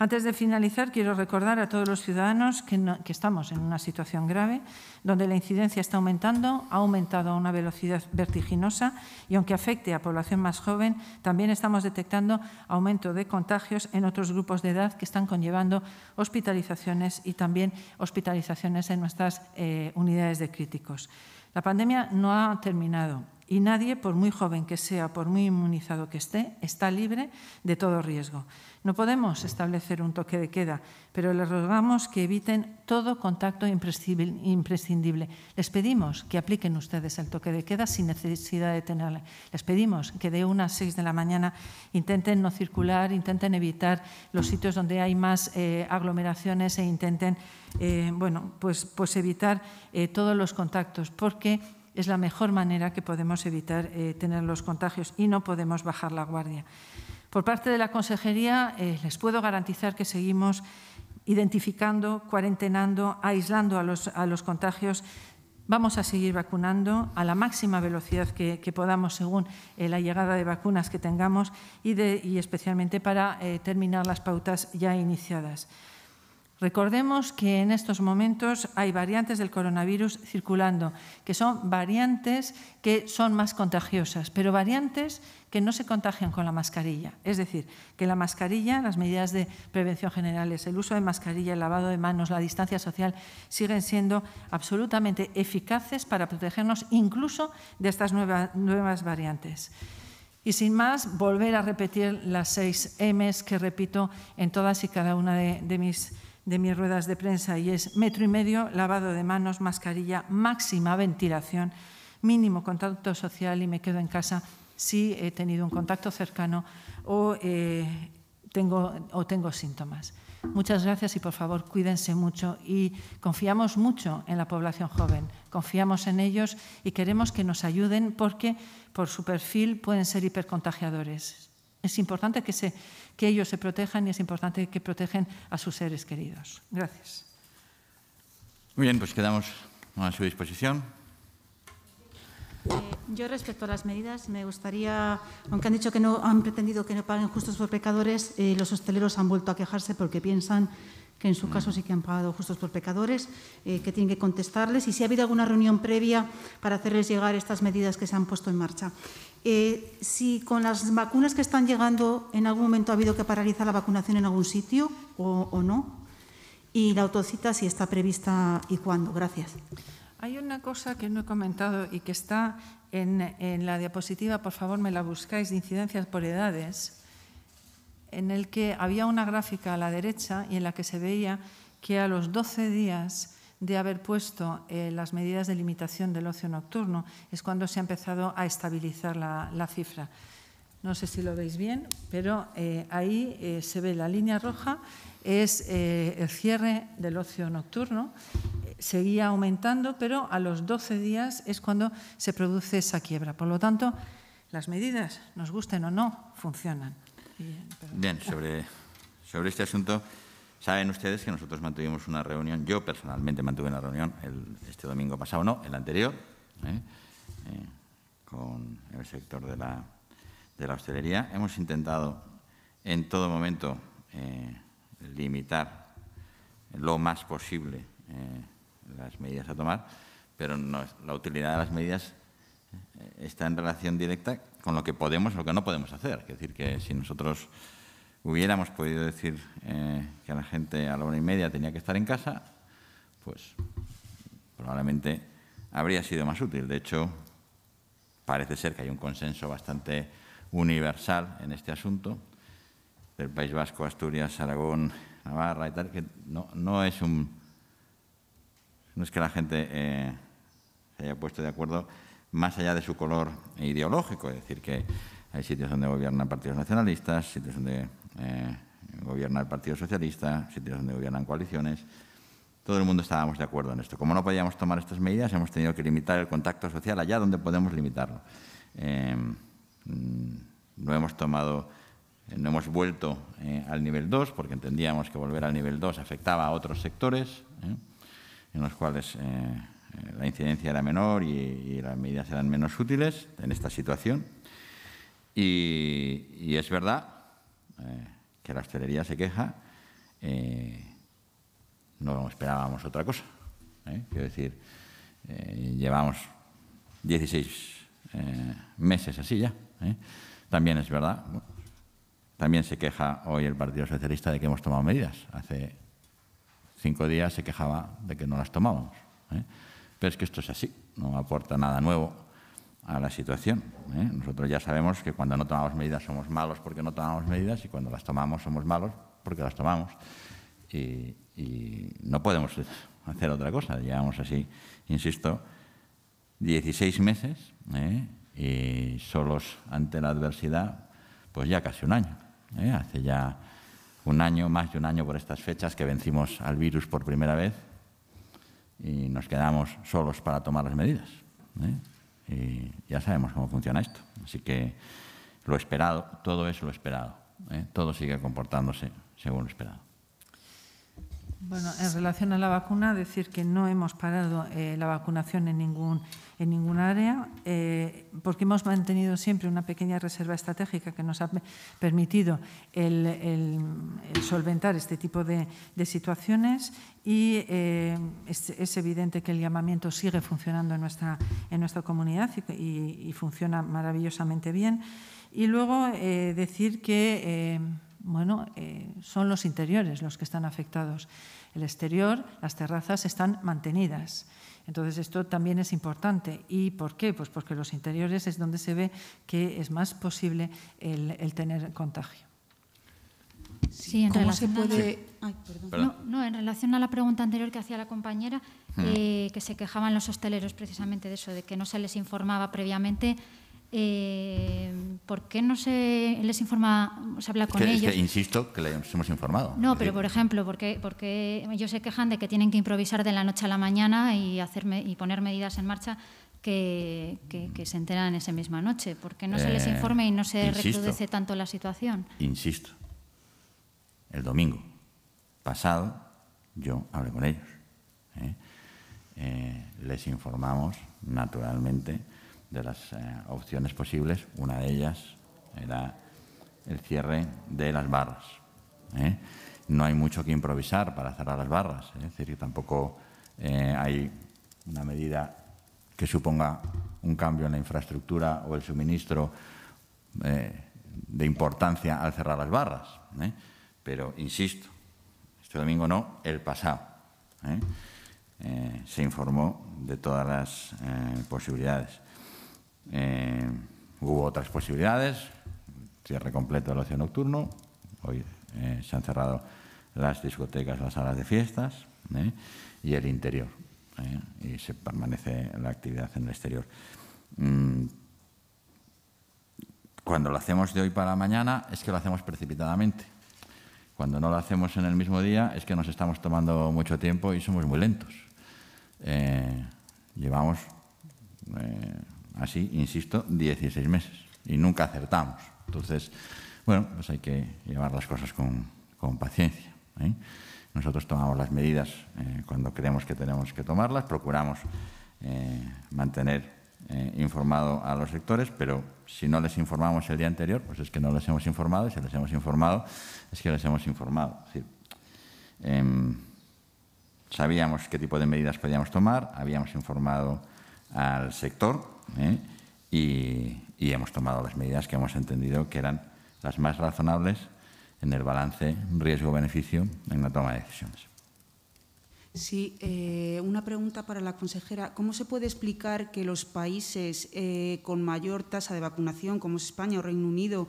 [SPEAKER 2] Antes de finalizar, quiero recordar a todos los ciudadanos que, estamos en una situación grave, donde la incidencia está aumentando, ha aumentado a una velocidad vertiginosa y aunque afecte a población más joven, también estamos detectando aumento de contagios en otros grupos de edad que están conllevando hospitalizaciones y también hospitalizaciones en nuestras eh, unidades de críticos. La pandemia no ha terminado y nadie, por muy joven que sea, por muy inmunizado que esté, está libre de todo riesgo. No podemos establecer un toque de queda, pero les rogamos que eviten todo contacto imprescindible. Les pedimos que apliquen ustedes el toque de queda sin necesidad de tenerle. Les pedimos que de 1 a 6 de la mañana intenten no circular, intenten evitar los sitios donde hay más eh, aglomeraciones e intenten eh, bueno, pues, pues evitar eh, todos los contactos, porque es la mejor manera que podemos evitar eh, tener los contagios y no podemos bajar la guardia. Por parte de la Consejería, eh, les puedo garantizar que seguimos identificando, cuarentenando, aislando a los, contagios Vamos a seguir vacunando a la máxima velocidad que, podamos según eh, la llegada de vacunas que tengamos y, especialmente para terminar las pautas ya iniciadas. Recordemos que en estos momentos hay variantes del coronavirus circulando, que son variantes que son más contagiosas, pero variantes que no se contagian con la mascarilla. Es decir, que la mascarilla, las medidas de prevención generales, el uso de mascarilla, el lavado de manos, la distancia social, siguen siendo absolutamente eficaces para protegernos incluso de estas nuevas variantes. Y sin más, volver a repetir las seis Ms que repito en todas y cada una de mis de mis ruedas de prensa y es metro y medio, lavado de manos, mascarilla, máxima ventilación, mínimo contacto social y me quedo en casa si he tenido un contacto cercano o, eh, tengo, o tengo síntomas. Muchas gracias y por favor cuídense mucho y confiamos mucho en la población joven, confiamos en ellos y queremos que nos ayuden porque por su perfil pueden ser hipercontagiadores. Es importante que, se, que ellos se protejan y es importante que protegen a sus seres queridos. Gracias.
[SPEAKER 1] Muy bien, pues quedamos a su disposición.
[SPEAKER 3] Eh, yo
[SPEAKER 4] respecto a las medidas me gustaría, aunque han dicho que no han pretendido que no paguen justos por pecadores, eh, los hosteleros han vuelto a quejarse porque piensan que en su mm. caso sí que han pagado justos por pecadores, eh, que tienen que contestarles y si ha habido alguna reunión previa para hacerles llegar estas medidas que se han puesto en marcha. Eh, si con las vacunas que están llegando en algún momento ha habido que paralizar la vacunación en algún sitio o, no. Y la autocita si está prevista y cuándo. Gracias.
[SPEAKER 2] Hay una cosa que no he comentado y que está en, en la diapositiva, por favor me la buscáis, de incidencias por edades en el que había una gráfica a la derecha y en la que se veía que a los 12 días de haber puesto eh, las medidas de limitación del ocio nocturno es cuando se ha empezado a estabilizar la, cifra. No sé si lo veis bien, pero eh, ahí eh, se ve la línea roja, es el cierre del ocio nocturno, seguía aumentando, pero a los 12 días es cuando se produce esa quiebra. Por lo tanto, las medidas, nos gusten o no, funcionan. Bien,
[SPEAKER 1] sobre, sobre este asunto, saben ustedes que nosotros mantuvimos una reunión, yo personalmente mantuve una reunión este domingo pasado, no, el anterior, ¿eh? Eh, con el sector de la, hostelería. Hemos intentado en todo momento eh, limitar lo más posible las medidas a tomar, pero no, la utilidad de las medidas está en relación directa con lo que podemos o lo que no podemos hacer. Es decir, que si nosotros hubiéramos podido decir eh, que la gente a la hora y media tenía que estar en casa, pues probablemente habría sido más útil. De hecho, parece ser que hay un consenso bastante universal en este asunto, del País Vasco, Asturias, Aragón, Navarra y tal, que no, es un... No es que la gente eh, se haya puesto de acuerdo más allá de su color ideológico, es decir, que hay sitios donde gobiernan partidos nacionalistas, sitios donde eh, gobierna el Partido Socialista, sitios donde gobiernan coaliciones. Todo el mundo estábamos de acuerdo en esto. Como no podíamos tomar estas medidas, hemos tenido que limitar el contacto social allá donde podemos limitarlo. Eh, no hemos tomado, no hemos vuelto eh, al nivel 2 porque entendíamos que volver al nivel 2 afectaba a otros sectores en los cuales eh, la incidencia era menor y, las medidas eran menos útiles en esta situación. Y, es verdad eh, que la hostelería se queja, eh, no esperábamos otra cosa. Quiero decir, llevamos 16 meses así ya. También es verdad, también se queja hoy el Partido Socialista de que hemos tomado medidas. Hace cinco días se quejaba de que no las tomábamos. Pero es que esto es así, no aporta nada nuevo a la situación. ¿eh? Nosotros ya sabemos que cuando no tomamos medidas somos malos porque no tomamos medidas y cuando las tomamos somos malos porque las tomamos. Y, no podemos hacer otra cosa. Llevamos así, insisto, 16 meses ¿eh? y solos ante la adversidad, pues ya casi un año. ¿eh? Hace ya un año, más de un año por estas fechas que vencimos al virus por primera vez y nos quedamos solos para tomar las medidas. ¿eh? Y ya sabemos cómo funciona esto. Así que lo esperado, todo es lo esperado. ¿eh? Todo sigue comportándose según lo esperado.
[SPEAKER 2] Bueno, en relación a la vacuna, decir que no hemos parado eh, la vacunación en ningún, en ningún área, eh, porque hemos mantenido siempre una pequeña reserva estratégica que nos ha permitido el, solventar este tipo de, situaciones y eh, es, evidente que el llamamiento sigue funcionando en nuestra, en nuestra comunidad y, y funciona maravillosamente bien. Y luego decir que bueno, eh, son los interiores los que están afectados. El exterior, las terrazas están mantenidas. Entonces esto también es importante. ¿Y por qué? Pues porque los interiores es donde se ve que es más posible el, tener contagio.
[SPEAKER 5] Sí, en relación no, en relación a la pregunta anterior que hacía la compañera, mm. eh, que se quejaban los hosteleros precisamente de eso, de que no se les informaba previamente eh, ¿Por qué no se les informa, se habla con ellos? que, insisto
[SPEAKER 1] que les hemos informado. No, pero por
[SPEAKER 5] ejemplo, ¿por qué ellos se quejan de que tienen que improvisar de la noche a la mañana y, hacerme, poner medidas en marcha que, se enteran esa misma noche? ¿Por qué no se les eh, informe y no se tanto la situación?
[SPEAKER 1] Insisto, el domingo pasado yo hablé con ellos. ¿eh? les informamos, naturalmente, de las eh, opciones posibles. Una de ellas era el cierre de las barras. ¿eh? No hay mucho que improvisar para cerrar las barras, ¿eh? es decir, que tampoco hay una medida que suponga un cambio en la infraestructura o el suministro de importancia al cerrar las barras. Pero, insisto, este domingo no, el pasado. se informó de todas las posibilidades. Eh, hubo otras posibilidades, cierre completo del ocio nocturno, hoy eh, se han cerrado las discotecas, las salas de fiestas eh, y el interior, y se permanece la actividad en el exterior. Mm, cuando lo hacemos de hoy para mañana es que lo hacemos precipitadamente. Cuando no lo hacemos en el mismo día es que nos estamos tomando mucho tiempo y somos muy lentos. llevamos así, insisto, 16 meses y nunca acertamos. Entonces, bueno, pues hay que llevar las cosas con, paciencia. ¿eh? Nosotros tomamos las medidas eh, cuando creemos que tenemos que tomarlas, procuramos eh, mantener informado a los sectores, pero si no les informamos el día anterior, pues es que no les hemos informado y si les hemos informado, es que les hemos informado. Es decir, em, sabíamos qué tipo de medidas podíamos tomar, habíamos informado al sector ¿eh? y, hemos tomado las medidas que hemos entendido que eran las más razonables en el balance riesgo-beneficio en la toma de decisiones.
[SPEAKER 4] Sí, eh, una pregunta para la consejera. ¿Cómo se puede explicar que los países eh, con mayor tasa de vacunación, como España o Reino Unido,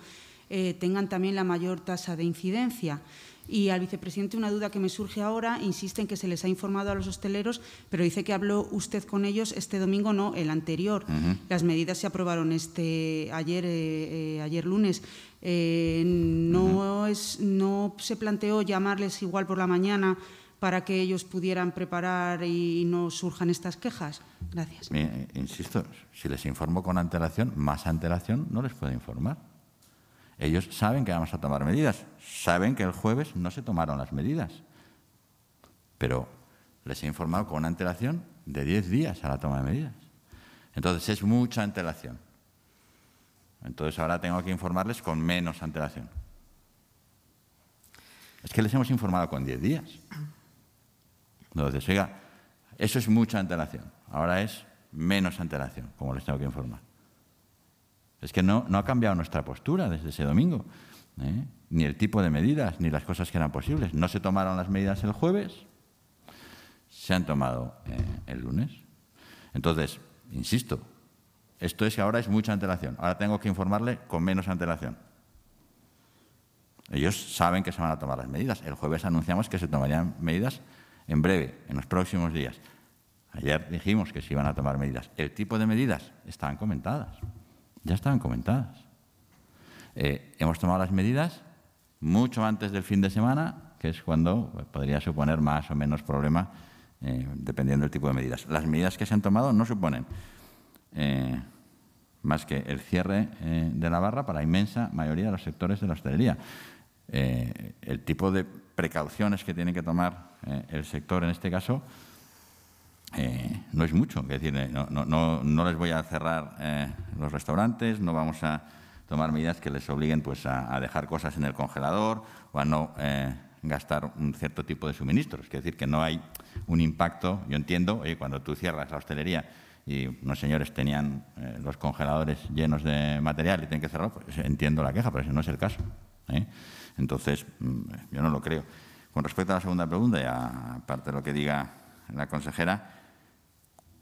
[SPEAKER 4] tengan también la mayor tasa de incidencia? Y al vicepresidente una duda que me surge ahora, insiste en que se les ha informado a los hosteleros, pero dice que habló usted con ellos este domingo, no, el anterior. Las medidas se aprobaron este ayer, eh, eh, ayer lunes. Eh, no, es, no se planteó llamarles igual por la mañana para que ellos pudieran preparar y no surjan estas quejas. Gracias.
[SPEAKER 1] insisto, si les informo con antelación, más antelación no les puedo informar. Ellos saben que vamos a tomar medidas, saben que el jueves no se tomaron las medidas, pero les he informado con una antelación de 10 días a la toma de medidas. Entonces es mucha antelación. Entonces ahora tengo que informarles con menos antelación. Es que les hemos informado con 10 días. Entonces, oiga, eso es mucha antelación. Ahora es menos antelación, como les tengo que informar. Es que no, ha cambiado nuestra postura desde ese domingo, ¿eh? ni el tipo de medidas, ni las cosas que eran posibles. No se tomaron las medidas el jueves, se han tomado eh, el lunes. Entonces, insisto, esto es que ahora es mucha antelación. Ahora tengo que informarle con menos antelación. Ellos saben que se van a tomar las medidas. El jueves anunciamos que se tomarían medidas en breve, en los próximos días. Ayer dijimos que se iban a tomar medidas. El tipo de medidas están comentadas ya estaban comentadas. Eh, hemos tomado las medidas mucho antes del fin de semana, que es cuando podría suponer más o menos problema, eh, dependiendo del tipo de medidas. Las medidas que se han tomado no suponen eh, más que el cierre de la barra para la inmensa mayoría de los sectores de la hostelería. el tipo de precauciones que tiene que tomar el sector en este caso eh, no es mucho. Es decir, eh, no, no, no, les voy a cerrar eh, los restaurantes, no vamos a tomar medidas que les obliguen pues, a, dejar cosas en el congelador o a no gastar un cierto tipo de suministros. Es decir, que no hay un impacto. Yo entiendo, oye, cuando tú cierras la hostelería y los señores tenían los congeladores llenos de material y tienen que cerrar, pues, entiendo la queja, pero ese no es el caso. Entonces, mm, yo no lo creo. Con respecto a la segunda pregunta, y aparte de lo que diga la consejera,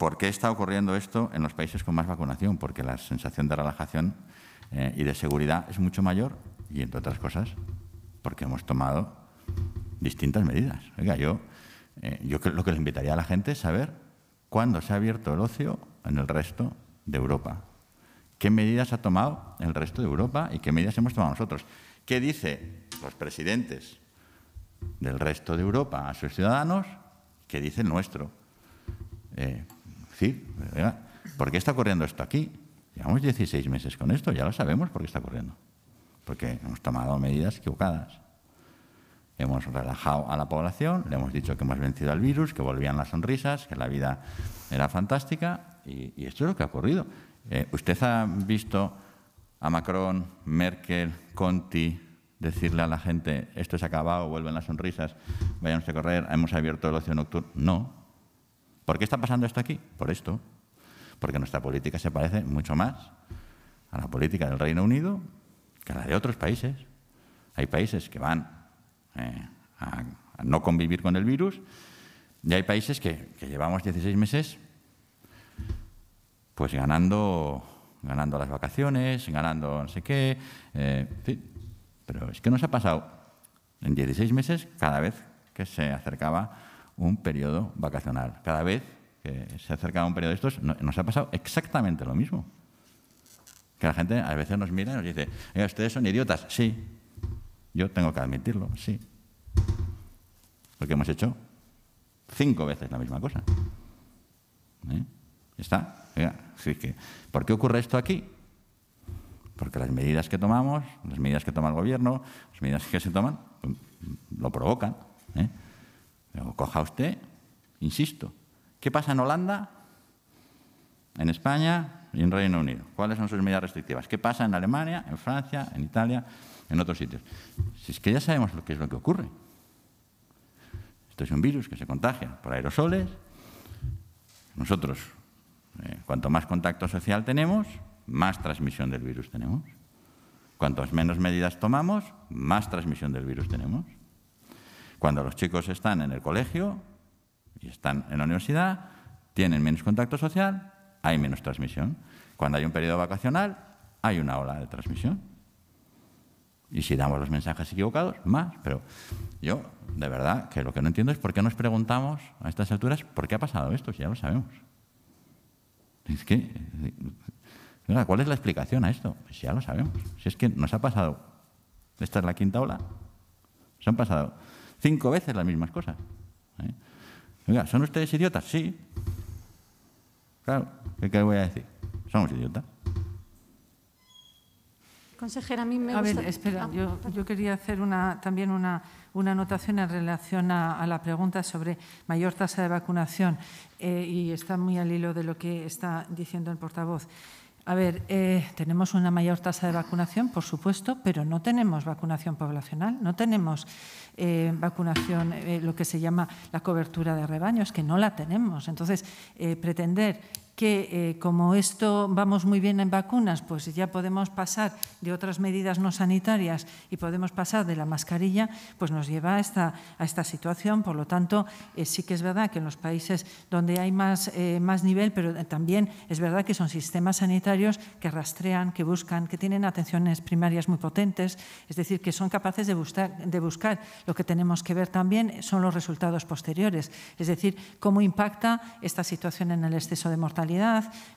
[SPEAKER 1] ¿Por qué está ocurriendo esto en los países con más vacunación? Porque la sensación de relajación eh, y de seguridad es mucho mayor y, entre otras cosas, porque hemos tomado distintas medidas. Oiga, yo, eh, yo lo que le invitaría a la gente es saber cuándo se ha abierto el ocio en el resto de Europa. ¿Qué medidas ha tomado el resto de Europa y qué medidas hemos tomado nosotros? ¿Qué dicen los presidentes del resto de Europa a sus ciudadanos? ¿Qué dice el nuestro? Eh, Sí, ¿por qué está ocurriendo esto aquí? Llevamos 16 meses con esto, ya lo sabemos por qué está ocurriendo. Porque hemos tomado medidas equivocadas. Hemos relajado a la población, le hemos dicho que hemos vencido al virus, que volvían las sonrisas, que la vida era fantástica, y, esto es lo que ha ocurrido. Eh, ¿Usted ha visto a Macron, Merkel, Conti decirle a la gente esto se ha acabado, vuelven las sonrisas, vayamos a correr, hemos abierto el ocio nocturno? No, ¿Por qué está pasando esto aquí? Por esto. Porque nuestra política se parece mucho más a la política del Reino Unido que a la de otros países. Hay países que van eh, a, no convivir con el virus y hay países que, llevamos 16 meses pues ganando, ganando las vacaciones, ganando no sé qué. Eh, Pero es que nos ha pasado en 16 meses cada vez que se acercaba un periodo vacacional. Cada vez que se acerca un periodo de estos, nos ha pasado exactamente lo mismo. Que la gente a veces nos mira y nos dice, ustedes son idiotas. Sí, yo tengo que admitirlo, sí. Porque hemos hecho cinco veces la misma cosa. ¿Eh? ¿Está? ¿Por qué ocurre esto aquí? Porque las medidas que tomamos, las medidas que toma el gobierno, las medidas que se toman, pues, lo provocan. ¿eh? coja usted, insisto. ¿Qué pasa en Holanda, en España y en Reino Unido? ¿Cuáles son sus medidas restrictivas? ¿Qué pasa en Alemania, en Francia, en Italia, en otros sitios? Si es que ya sabemos lo que es lo que ocurre. Esto es un virus que se contagia por aerosoles. Nosotros, eh, cuanto más contacto social tenemos, más transmisión del virus tenemos. Cuantas menos medidas tomamos, más transmisión del virus tenemos. Cuando los chicos están en el colegio y están en la universidad, tienen menos contacto social, hay menos transmisión. Cuando hay un periodo vacacional, hay una ola de transmisión. Y si damos los mensajes equivocados, más. Pero yo, de verdad, que lo que no entiendo es por qué nos preguntamos a estas alturas por qué ha pasado esto, si ya lo sabemos. que, eh, ¿cuál es la explicación a esto? Si pues ya lo sabemos. Si es que nos ha pasado, esta es la quinta ola, se han pasado cinco veces las mismas cosas. ¿eh? ¿son ustedes idiotas? Sí. Claro, ¿qué, voy a decir? Somos idiotas.
[SPEAKER 5] Consejera, a mí me a ver, espera, ah,
[SPEAKER 2] yo, quería hacer una, también una, una anotación en relación a, la pregunta sobre mayor tasa de vacunación eh, y está muy al hilo de lo que está diciendo el portavoz. A ver, eh, tenemos una mayor tasa de vacunación, por supuesto, pero no tenemos vacunación poblacional, no tenemos eh, vacunación, eh, lo que se llama la cobertura de rebaños, que no la tenemos. Entonces, pretender que eh, como esto vamos muy bien en vacunas, pues ya podemos pasar de otras medidas no sanitarias y podemos pasar de la mascarilla, pues nos lleva a esta, a esta situación. Por lo tanto, eh, sí que es verdad que en los países donde hay más, eh, más nivel, pero también es verdad que son sistemas sanitarios que rastrean, que buscan, que tienen atenciones primarias muy potentes, es decir, que son capaces de buscar, de buscar. Lo que tenemos que ver también son los resultados posteriores, es decir, cómo impacta esta situación en el exceso de mortalidad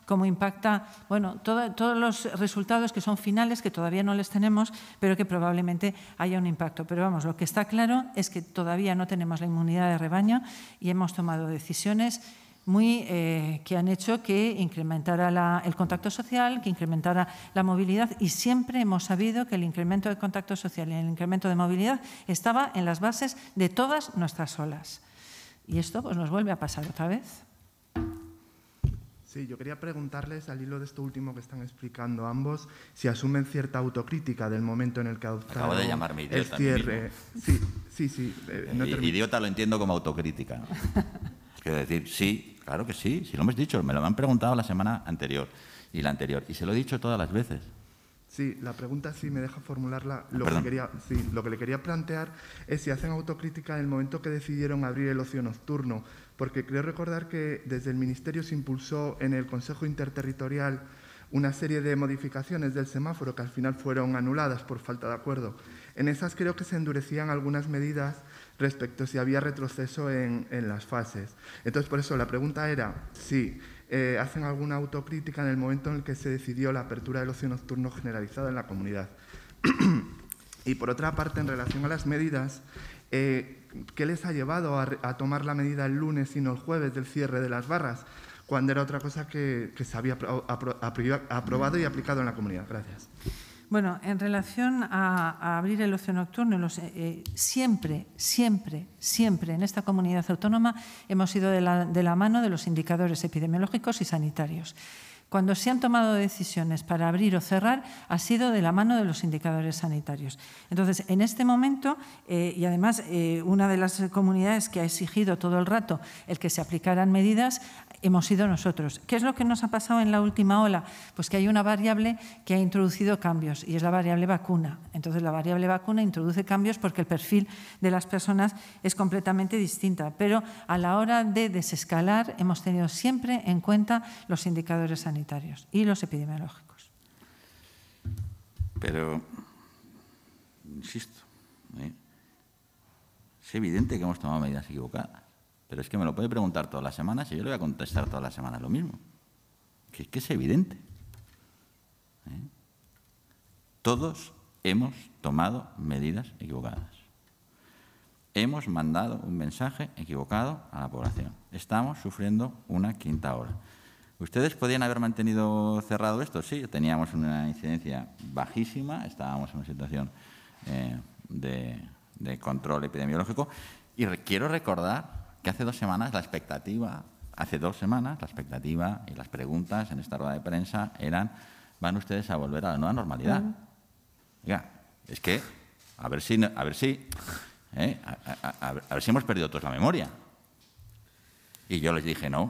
[SPEAKER 2] cómo impacta, bueno, todos los resultados que son finales, que todavía no les tenemos, pero que probablemente haya un impacto. Pero vamos, lo que está claro es que todavía no tenemos la inmunidad de rebaño y hemos tomado decisiones muy, eh, que han hecho que incrementara el contacto social, que incrementara la movilidad y siempre hemos sabido que el incremento de contacto social y el incremento de movilidad estaba en las bases de todas nuestras olas. Y esto pues, nos vuelve a pasar otra vez.
[SPEAKER 6] Sí, yo quería preguntarles, al hilo de esto último que están explicando ambos, si asumen cierta autocrítica del momento en el que adoptaron Acabo de llamarme idiota el cierre. Sí, sí, sí. Eh, eh,
[SPEAKER 1] idiota lo entiendo como autocrítica. Quiero decir, sí, claro que sí, si lo hemos dicho, me lo han preguntado la semana anterior y la anterior, y se lo he dicho todas las
[SPEAKER 6] veces. Sí, la pregunta, sí me deja formularla, lo que, quería, lo que, le quería plantear es si hacen autocrítica en el momento que decidieron abrir el ocio nocturno, porque creo recordar que desde el Ministerio se impulsó en el Consejo Interterritorial una serie de modificaciones del semáforo que al final fueron anuladas por falta de acuerdo. En esas creo que se endurecían algunas medidas respecto a si había retroceso en, las fases. Entonces, por eso la pregunta era si eh, hacen alguna autocrítica en el momento en el que se decidió la apertura del ocio nocturno generalizado en la comunidad. y por otra parte, en relación a las medidas, eh, ¿qué les ha llevado a, tomar la medida el lunes y no el jueves del cierre de las barras, cuando era otra cosa que, se había aprobado y aplicado en la comunidad? Gracias.
[SPEAKER 2] Bueno, en relación a, abrir el ocio nocturno, eh, eh, siempre, siempre, siempre en esta comunidad autónoma hemos ido de la, mano de los indicadores epidemiológicos y sanitarios. Cuando se han tomado decisiones para abrir o cerrar, ha sido de la mano de los indicadores sanitarios. Entonces, en este momento, eh, y además una de las comunidades que ha exigido todo el rato el que se aplicaran medidas, hemos sido nosotros. ¿Qué es lo que nos ha pasado en la última ola? Pues que hay una variable que ha introducido cambios y es la variable vacuna. Entonces la variable vacuna introduce cambios porque el perfil de las personas es completamente distinta. Pero a la hora de desescalar hemos tenido siempre en cuenta los indicadores sanitarios y los epidemiológicos.
[SPEAKER 1] Pero, insisto, ¿eh? es evidente que hemos tomado medidas equivocadas. Pero es que me lo puede preguntar todas las semanas y yo le voy a contestar todas las semanas lo mismo. Que es que es evidente. ¿eh? Todos hemos tomado medidas equivocadas. Hemos mandado un mensaje equivocado a la población. Estamos sufriendo una quinta ola. ¿Ustedes podían haber mantenido cerrado esto? Sí, teníamos una incidencia bajísima, estábamos en una situación eh, de control epidemiológico. Y quiero recordar que hace dos semanas la expectativa, hace dos semanas la expectativa y las preguntas en esta rueda de prensa eran, ¿van ustedes a volver a la nueva normalidad? es que, a ver si, a ver si, ¿eh? a, ver si hemos perdido todos la memoria. Y yo les dije, no,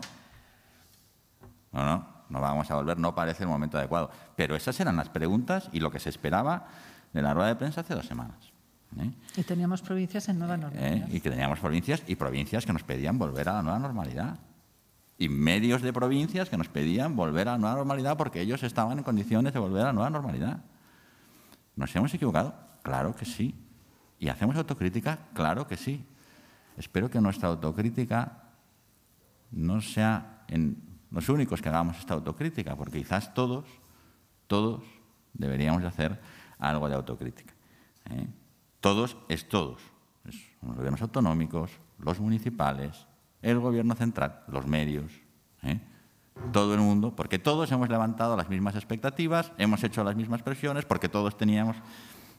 [SPEAKER 1] no, no, no vamos a volver, no parece el momento adecuado. Pero esas eran las preguntas y lo que se esperaba de la rueda de prensa hace dos semanas.
[SPEAKER 2] ¿eh? Y teníamos provincias en nueva normalidad.
[SPEAKER 1] ¿Eh? Y que teníamos provincias y provincias que nos pedían volver a la nueva normalidad. Y medios de provincias que nos pedían volver a la nueva normalidad porque ellos estaban en condiciones de volver a la nueva normalidad. ¿Nos hemos equivocado? Claro que sí. ¿Y hacemos autocrítica? Claro que sí. Espero que nuestra autocrítica no sea en los únicos que hagamos esta autocrítica, porque quizás todos, todos deberíamos hacer algo de autocrítica. ¿eh? Todos es todos. los gobiernos autonómicos, los municipales, el gobierno central, los medios, ¿eh? todo el mundo, porque todos hemos levantado las mismas expectativas, hemos hecho las mismas presiones, porque todos teníamos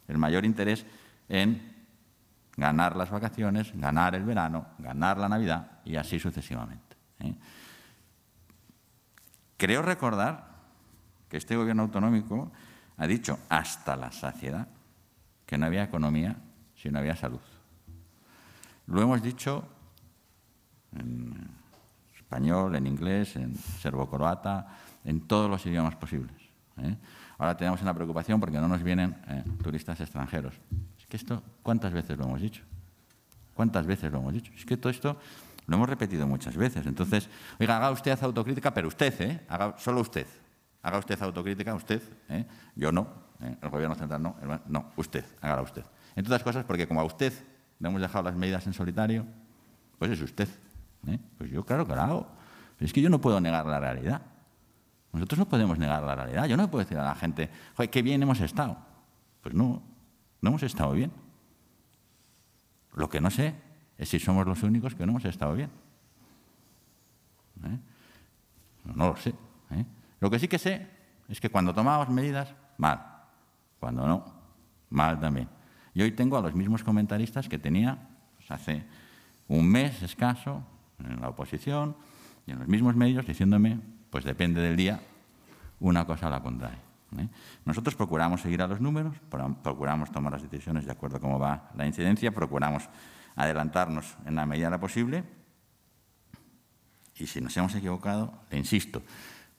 [SPEAKER 1] el mayor interés en ganar las vacaciones, ganar el verano, ganar la Navidad y así sucesivamente. ¿eh? Creo recordar que este gobierno autonómico ha dicho hasta la saciedad que no había economía si no había salud. Lo hemos dicho en español, en inglés, en serbo-croata, en todos los idiomas posibles. ¿eh? Ahora tenemos una preocupación porque no nos vienen eh, turistas extranjeros. Es que esto, ¿cuántas veces lo hemos dicho? ¿Cuántas veces lo hemos dicho? Es que todo esto lo hemos repetido muchas veces. Entonces, oiga, haga usted autocrítica, pero usted, ¿eh? Haga, solo usted. Haga usted autocrítica, usted, ¿eh? Yo no, ¿eh? el gobierno central no, no, usted, hágala usted. Entre otras cosas, porque como a usted le hemos dejado las medidas en solitario, pues es usted. ¿eh? Pues yo, claro que lo hago. Pero es que yo no puedo negar la realidad. Nosotros no podemos negar la realidad. Yo no puedo decir a la gente, que qué bien hemos estado. Pues no, no hemos estado bien. Lo que no sé es si somos los únicos que no hemos estado bien. ¿Eh? No, lo sé. Lo que sí que sé es que cuando tomamos medidas, mal. Cuando no, mal también. Y hoy tengo a los mismos comentaristas que tenía pues, hace un mes escaso en la oposición y en los mismos medios diciéndome, pues depende del día, una cosa la contrae. ¿eh? Nosotros procuramos seguir a los números, procuramos tomar las decisiones de acuerdo a cómo va la incidencia, procuramos adelantarnos en la medida de la posible y si nos hemos equivocado, le insisto,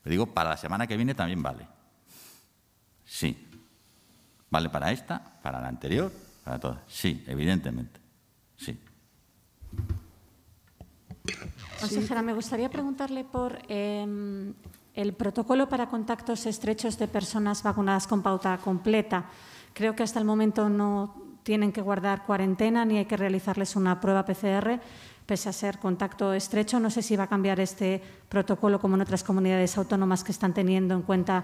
[SPEAKER 1] le digo, para la semana que viene también vale. Sí, ¿Vale para esta? ¿Para la anterior? ¿Para todas? Sí, evidentemente. Sí.
[SPEAKER 5] Consejera, me gustaría preguntarle por em, el protocolo para contactos estrechos de personas vacunadas con pauta completa. Creo que hasta el momento no tienen que guardar cuarentena ni hay que realizarles una prueba PCR, pese a ser contacto estrecho. No sé si va a cambiar este protocolo como en otras comunidades autónomas que están teniendo en cuenta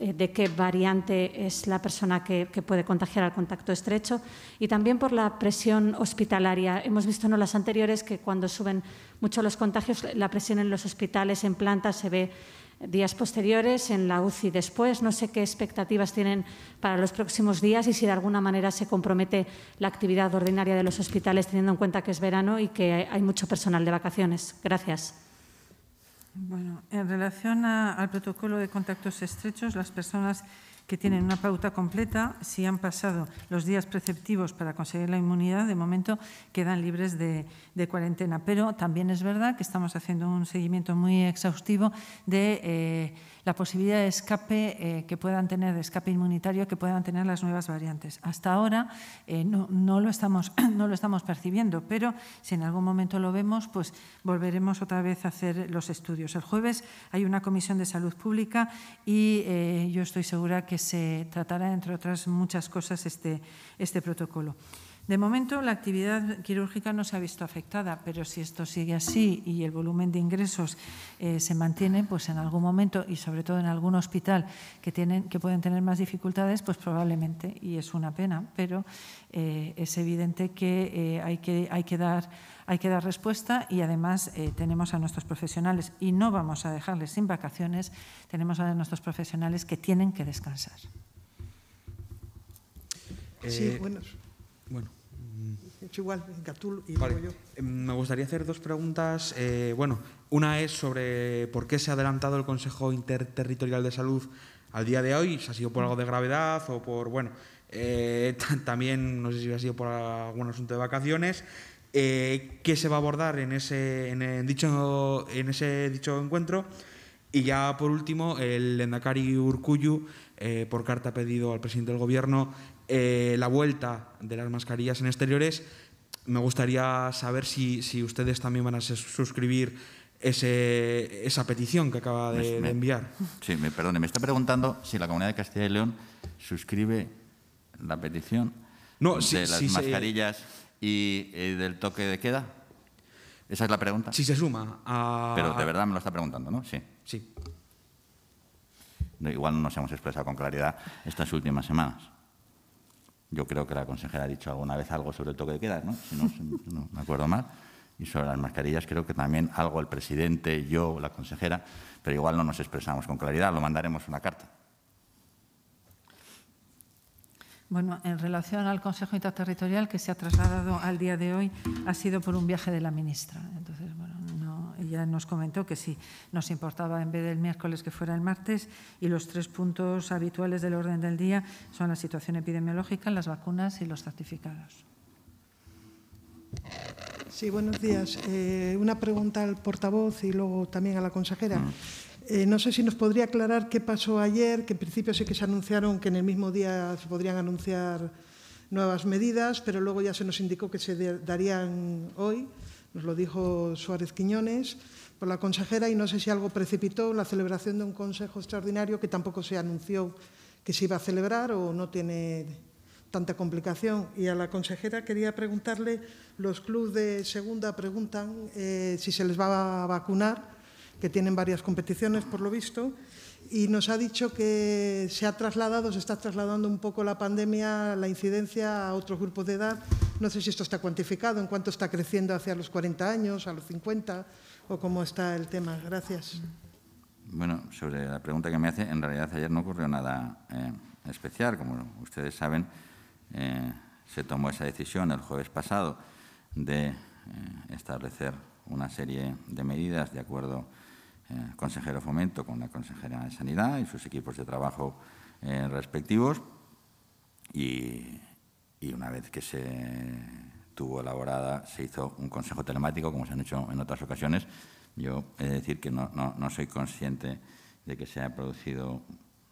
[SPEAKER 5] eh, de qué variante es la persona que, puede contagiar al contacto estrecho y también por la presión hospitalaria. Hemos visto en las anteriores que cuando suben mucho los contagios, la presión en los hospitales, en plantas, se ve días posteriores, en la UCI después. No sé qué expectativas tienen para los próximos días y si de alguna manera se compromete la actividad ordinaria de los hospitales, teniendo en cuenta que es verano y que hay mucho personal de vacaciones. Gracias.
[SPEAKER 2] Bueno, en relación al protocolo de contactos estrechos, las personas que tienen una pauta completa, si han pasado los días preceptivos para conseguir la inmunidad, de momento quedan libres de, cuarentena. Pero también es verdad que estamos haciendo un seguimiento muy exhaustivo de... Eh, la posibilidad de escape eh, que puedan tener, escape inmunitario que puedan tener las nuevas variantes. Hasta ahora eh, no, lo estamos, no lo estamos percibiendo, pero si en algún momento lo vemos, pues volveremos otra vez a hacer los estudios. El jueves hay una comisión de salud pública y eh, yo estoy segura que se tratará, entre otras muchas cosas, este, este protocolo. De momento, la actividad quirúrgica no se ha visto afectada, pero si esto sigue así y el volumen de ingresos eh, se mantiene, pues en algún momento y sobre todo en algún hospital que, tienen, que pueden tener más dificultades, pues probablemente, y es una pena, pero eh, es evidente que, eh, hay que, hay que dar hay que dar respuesta y además tenemos a nuestros profesionales y no vamos a dejarles sin vacaciones, tenemos a nuestros profesionales que tienen que descansar.
[SPEAKER 7] sí, Bueno. Me gustaría hacer dos preguntas. Eh, bueno, una es sobre por qué se ha adelantado el Consejo Interterritorial de Salud al día de hoy. ¿Se ha sido por algo de gravedad o por, bueno, eh, también no sé si ha sido por algún asunto de vacaciones? Eh, ¿Qué se va a abordar en ese, dicho, en ese dicho encuentro? Y ya por último, el Endacari Urcuyu, por carta, ha pedido al presidente del Gobierno eh, la vuelta de las mascarillas en exteriores, me gustaría saber si, ustedes también van a suscribir esa petición que acaba de, enviar.
[SPEAKER 1] Sí, me perdone, me está preguntando si la Comunidad de Castilla y León suscribe la petición de las mascarillas y, eh, del toque de queda. Esa es la pregunta. Si se suma a... Pero de verdad me lo está preguntando, ¿no? Sí. Sí. Igual no nos hemos expresado con claridad estas últimas semanas. Yo creo que la consejera ha dicho alguna vez algo sobre el toque de queda, ¿no? Si no, no me acuerdo mal. Y sobre las mascarillas creo que también algo el presidente, yo, la consejera, pero igual no nos expresamos con claridad, lo mandaremos una carta.
[SPEAKER 2] Bueno, en relación al Consejo Interterritorial que se ha trasladado al día de hoy, ha sido por un viaje de la ministra. Entonces, ya nos comentó que sí, nos importaba en vez del miércoles que fuera el martes. Y los tres puntos habituales del orden del día son la situación epidemiológica, las vacunas y los certificados.
[SPEAKER 8] Sí, buenos días. Eh, una pregunta al portavoz y luego también a la consejera. Mm. Eh, no sé si nos podría aclarar qué pasó ayer, que en principio sí que se anunciaron que en el mismo día se podrían anunciar nuevas medidas, pero luego ya se nos indicó que se darían hoy nos lo dijo Suárez Quiñones, por la consejera, y no sé si algo precipitó la celebración de un consejo extraordinario que tampoco se anunció que se iba a celebrar o no tiene tanta complicación. Y a la consejera quería preguntarle, los clubes de segunda preguntan eh, si se les va a vacunar, que tienen varias competiciones por lo visto, y nos ha dicho que se ha trasladado, se está trasladando un poco la pandemia, la incidencia a otros grupos de edad. No sé si esto está cuantificado, en cuánto está creciendo hacia los 40 años, a los 50, o cómo está el tema. Gracias.
[SPEAKER 1] Bueno, sobre la pregunta que me hace, en realidad ayer no ocurrió nada eh, especial. Como ustedes saben, eh, se tomó esa decisión el jueves pasado de eh, establecer una serie de medidas de acuerdo eh, consejero Fomento con la consejera de Sanidad y sus equipos de trabajo eh, respectivos. Y, y, una vez que se tuvo elaborada, se hizo un consejo telemático, como se han hecho en otras ocasiones. Yo he de decir que no, soy consciente de que se haya producido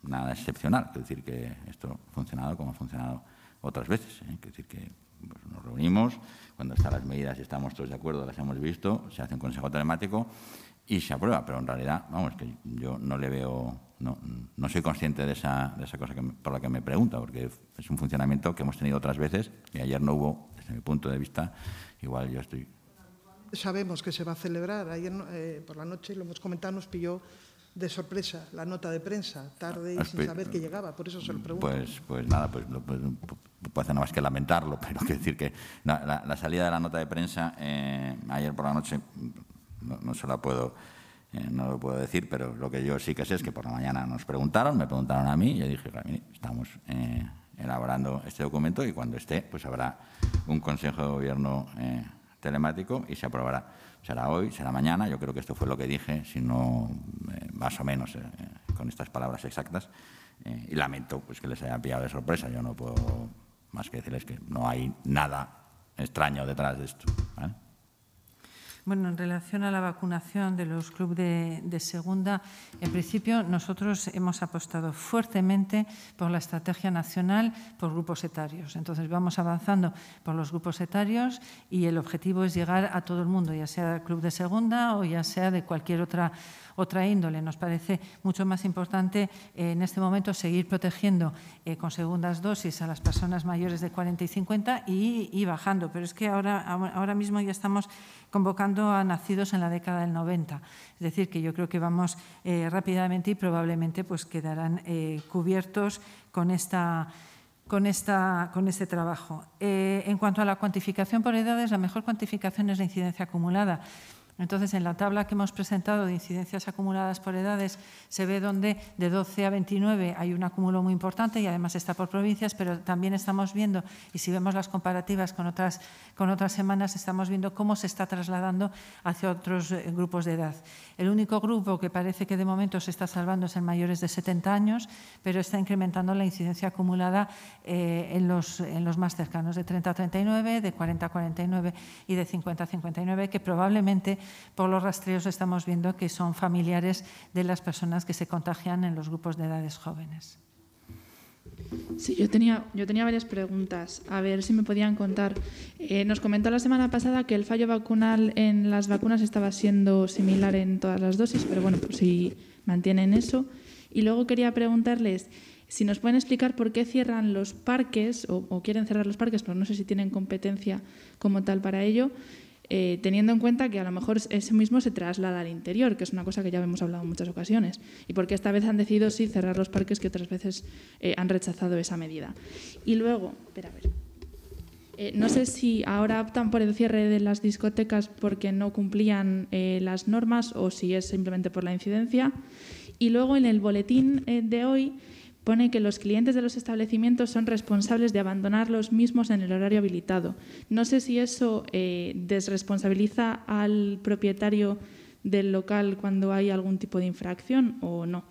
[SPEAKER 1] nada excepcional, es decir, que esto ha funcionado como ha funcionado otras veces. Es ¿eh? decir, que pues, nos reunimos, cuando están las medidas y estamos todos de acuerdo, las hemos visto, se hace un consejo telemático y se aprueba, pero en realidad, vamos, que yo no le veo, no, no soy consciente de esa, de esa cosa que, por la que me pregunta, porque es un funcionamiento que hemos tenido otras veces y ayer no hubo, desde mi punto de vista, igual yo estoy...
[SPEAKER 8] Sabemos que se va a celebrar, ayer eh, por la noche, lo hemos comentado, nos pilló de sorpresa la nota de prensa, tarde y ah, sin pues, saber que llegaba, por eso se lo pregunto. Pues,
[SPEAKER 1] pues nada, pues, no pues, hacer nada más que lamentarlo, pero quiero decir que la, salida de la nota de prensa eh, ayer por la noche no, se eh, lo puedo decir, pero lo que yo sí que sé es que por la mañana nos preguntaron, me preguntaron a mí, y yo dije, estamos eh, elaborando este documento y cuando esté, pues habrá un Consejo de Gobierno eh, telemático y se aprobará. Será hoy, será mañana, yo creo que esto fue lo que dije, si no más o menos con estas palabras exactas. y lamento pues, que les haya pillado de sorpresa, yo no puedo más que decirles que no hay nada extraño detrás de esto.
[SPEAKER 2] Bueno, en relación a la vacunación de los clubes de, segunda, en principio nosotros hemos apostado fuertemente por la estrategia nacional por grupos etarios. Entonces vamos avanzando por los grupos etarios y el objetivo es llegar a todo el mundo, ya sea club de segunda o ya sea de cualquier otra otra índole. Nos parece mucho más importante eh, en este momento seguir protegiendo eh, con segundas dosis a las personas mayores de 40 y 50 y, bajando. Pero es que ahora, ahora mismo ya estamos convocando a nacidos en la década del 90. Es decir, que yo creo que vamos eh, rápidamente y probablemente pues, quedarán cubiertos con esta... Con, esta, con este trabajo. en cuanto a la cuantificación por edades, la mejor cuantificación es la incidencia acumulada. Entonces, en la tabla que hemos presentado de incidencias acumuladas por edades, se ve donde de 12 a 29 hay un acúmulo muy importante y además está por provincias, pero también estamos viendo, y si vemos las comparativas con otras, con otras semanas, estamos viendo cómo se está trasladando hacia otros eh, grupos de edad. El único grupo que parece que de momento se está salvando es en mayores de 70 años, pero está incrementando la incidencia acumulada eh, en, los, en los más cercanos, de 30 a 39, de 40 a 49 y de 50 a 59, que probablemente por los rastreos estamos viendo que son familiares de las personas que se contagian en los grupos de edades jóvenes.
[SPEAKER 9] Sí, yo tenía, varias preguntas. A ver si me podían contar. Eh, nos comentó la semana pasada que el fallo vacunal en las vacunas estaba siendo similar en todas las dosis, pero bueno, pues si mantienen eso. Y luego quería preguntarles si nos pueden explicar por qué cierran los parques o, o quieren cerrar los parques, pero no sé si tienen competencia como tal para ello. Eh, teniendo en cuenta que a lo mejor ese mismo se traslada al interior, que es una cosa que ya hemos hablado en muchas ocasiones, y porque esta vez han decidido sí cerrar los parques que otras veces eh, han rechazado esa medida. Y luego, eh, no sé si ahora optan por el cierre de las discotecas porque no cumplían las normas o si es simplemente por la incidencia. Y luego en el boletín de hoy pone que los clientes de los establecimientos son responsables de abandonar los mismos en el horario habilitado. No sé si eso eh, desresponsabiliza al propietario del local cuando hay algún tipo de infracción o no.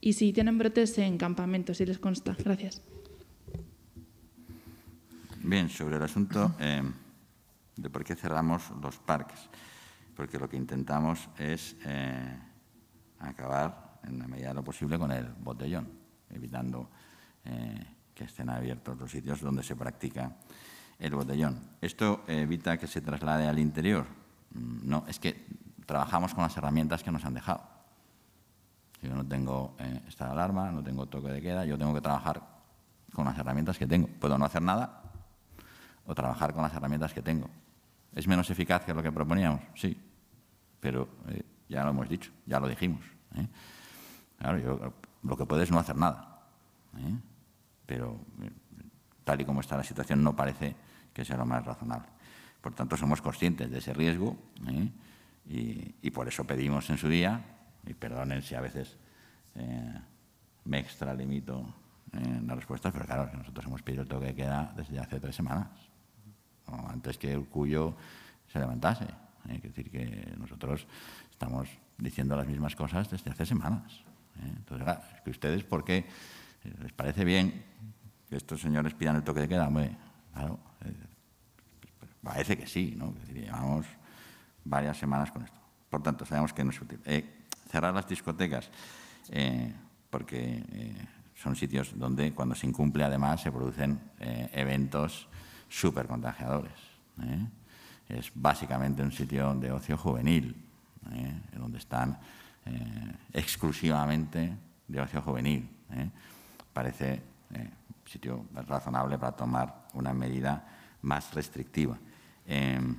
[SPEAKER 9] Y si tienen brotes en campamentos, si les consta. Gracias.
[SPEAKER 1] Bien, sobre el asunto em, de por qué cerramos los parques, porque lo que intentamos es eh, acabar en la medida de lo posible con el botellón evitando eh, que estén abiertos los sitios donde se practica el botellón. Esto evita que se traslade al interior. Mm, no, es que trabajamos con las herramientas que nos han dejado. Yo no tengo eh, esta alarma, no tengo toque de queda, yo tengo que trabajar con las herramientas que tengo. Puedo no hacer nada o trabajar con las herramientas que tengo. ¿Es menos eficaz que lo que proponíamos? Sí, pero eh, ya lo hemos dicho, ya lo dijimos. Claro, yo lo que puede es no hacer nada. ¿eh? Pero eh, tal y como está la situación no parece que sea lo más razonable. Por tanto, somos conscientes de ese riesgo ¿eh? y, por eso pedimos en su día, y perdonen si a veces me extralimito en las respuestas, pero claro, que nosotros hemos pedido el toque queda desde hace tres semanas, antes que el cuyo se levantase. Es decir, que nosotros estamos diciendo las mismas cosas desde hace semanas. ¿eh? Entonces, que ustedes, ¿por qué eh, les parece bien que estos señores pidan el toque de queda? claro, eh, pues parece que sí, ¿no? llevamos varias semanas con esto. Por tanto, sabemos que no es útil. cerrar las discotecas, porque son sitios donde cuando se incumple además se producen eventos súper contagiadores. Es básicamente un sitio de ocio juvenil, donde están eh, exclusivamente de ocio juvenil. ¿eh? Parece eh, un sitio razonable para tomar una medida más restrictiva. Em,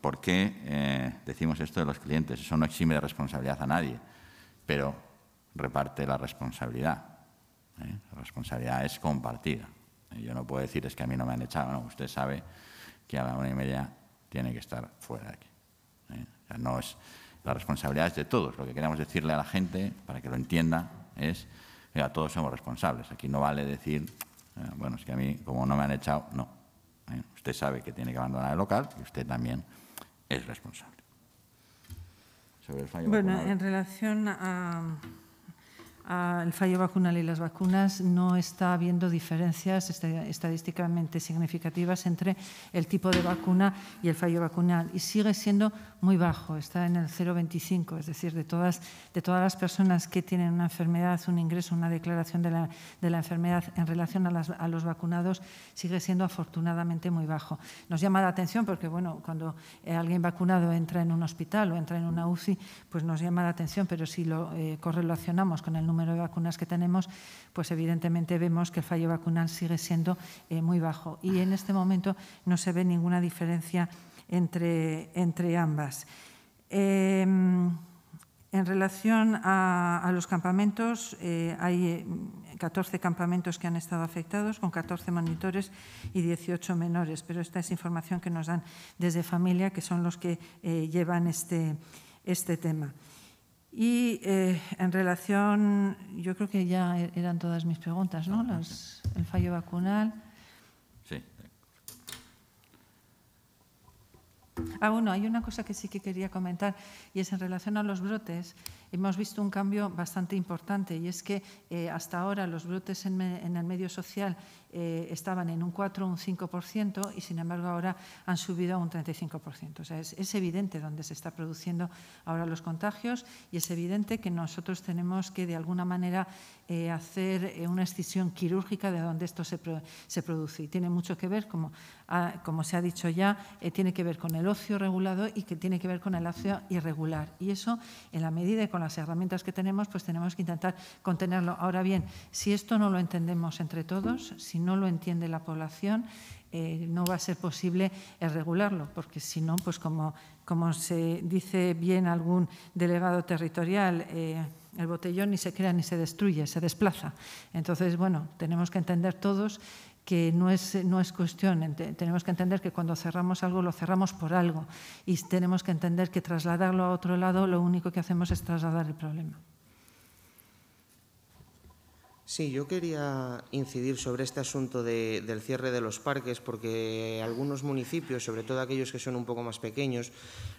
[SPEAKER 1] ¿Por qué decimos esto de los clientes? Eso no exime de responsabilidad a nadie, pero reparte la responsabilidad. La responsabilidad es compartida. Yo no puedo decir es que a mí no me han echado, no, usted sabe que a la una y media tiene que estar fuera de aquí. no es, la responsabilidad es de todos. Lo que queremos decirle a la gente, para que lo entienda, es que a todos somos responsables. Aquí no vale decir, ah, bueno, es que a mí, como no me han echado, no. ¿Eh? usted sabe que tiene que abandonar el local y usted también es responsable. bueno, en
[SPEAKER 2] relación a el fallo vacunal y las vacunas no está habiendo diferencias este, estadísticamente significativas entre el tipo de vacuna y el fallo vacunal y sigue siendo muy bajo, está en el 0,25, es decir, de todas, de todas las personas que tienen una enfermedad, un ingreso, una declaración de la, de la enfermedad en relación a, los vacunados sigue siendo afortunadamente muy bajo. Nos llama la atención porque, bueno, cuando eh, alguien vacunado entra en un hospital o entra en una UCI, pues nos llama la atención, pero si lo eh, correlacionamos con el número de vacunas que tenemos, pues evidentemente vemos que el fallo vacunal sigue siendo eh, muy bajo. Y en este momento no se ve ninguna diferencia entre, entre ambas. Em, en relación a, los campamentos, eh, hay 14 eh, campamentos que han estado afectados, con 14 monitores y 18 menores, pero esta es información que nos dan desde familia, que son los que llevan este, este tema. Y eh, en relación, yo creo que ya e-, eran todas mis preguntas, ¿no? Ah, Las, el fallo vacunal. Sí. Ah, bueno, hay una cosa que sí que quería comentar y es en relación a los brotes hemos visto un cambio bastante importante y es que eh, hasta ahora los brotes en, el medio social eh, estaban en un 4 o un 5% y sin embargo ahora han subido a un 35%. O sea, es, evidente dónde se están produciendo ahora los contagios y es evidente que nosotros tenemos que de alguna manera eh, hacer una excisión quirúrgica de dónde esto se, produce. Y tiene mucho que ver, como, se ha dicho ya, tiene que ver con el ocio regulado y que tiene que ver con el ocio irregular. Y eso, en la medida las herramientas que tenemos, pues tenemos que intentar contenerlo. Ahora bien, si esto no lo entendemos entre todos, si no lo entiende la población, eh, no va a ser posible regularlo, porque si no, pues como, como se dice bien algún delegado territorial, eh, el botellón ni se crea ni se destruye, se desplaza. Entonces, bueno, tenemos que entender todos que no es, no es cuestión. Tenemos que entender que cuando cerramos algo, lo cerramos por algo. Y tenemos que entender que trasladarlo a otro lado, lo único que hacemos es trasladar el problema.
[SPEAKER 8] Sí, yo quería incidir sobre este asunto del cierre de los parques, porque algunos municipios, sobre todo aquellos que son un poco más pequeños,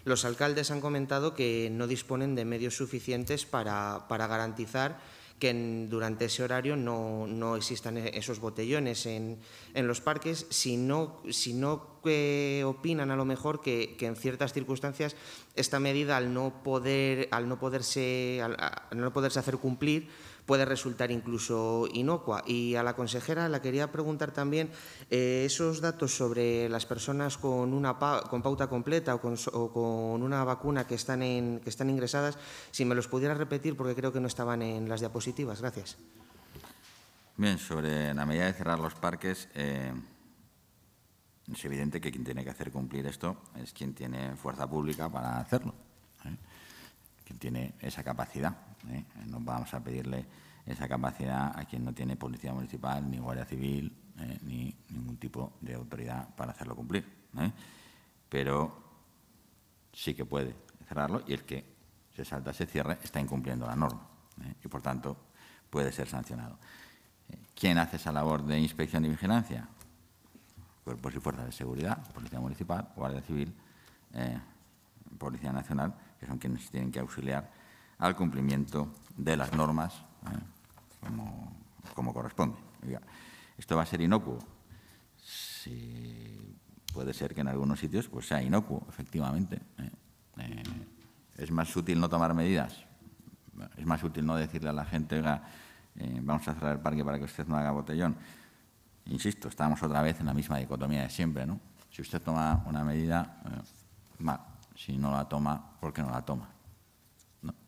[SPEAKER 8] los alcaldes han comentado que no disponen de medios suficientes para, para garantizar que durante ese horario no, existan e, esos botellones en, los parques, sino no, si no eh, opinan a lo mejor que, en ciertas circunstancias esta medida al no, poder, al no, poderse, al no poderse hacer cumplir, puede resultar incluso inocua. Y a la consejera la quería preguntar también eh, esos datos sobre las personas con una con pauta completa o con, con, una vacuna que están, en, que están ingresadas, si me los pudiera repetir porque creo que no estaban en las diapositivas. Gracias.
[SPEAKER 1] Bien, sobre la medida de cerrar los parques, eh, es evidente que quien tiene que hacer cumplir esto es quien tiene fuerza pública para hacerlo, ¿eh? quien tiene esa capacidad. ¿eh? No vamos a pedirle esa capacidad a quien no tiene policía municipal, ni guardia civil, ¿eh? ni ningún tipo de autoridad para hacerlo cumplir. ¿eh? Pero sí que puede cerrarlo y el que se salta ese cierre está incumpliendo la norma y, por tanto, puede ser sancionado. ¿Quién hace esa labor de inspección y vigilancia? Cuerpos y fuerzas de seguridad, Policía Municipal, Guardia Civil, Policía Nacional, que son quienes tienen que auxiliar al cumplimiento de las normas ¿eh? como, corresponde. esto va a ser inocuo. puede ser que en algunos sitios pues, sea inocuo, efectivamente. ¿eh? Eh, es más útil no tomar medidas. Es más útil no decirle a la gente, oiga, vamos a cerrar el parque para que usted no haga botellón. Insisto, estamos otra vez en la misma dicotomía de siempre, ¿no? Si usted toma una medida, mal. Si no la toma, ¿por qué no la toma?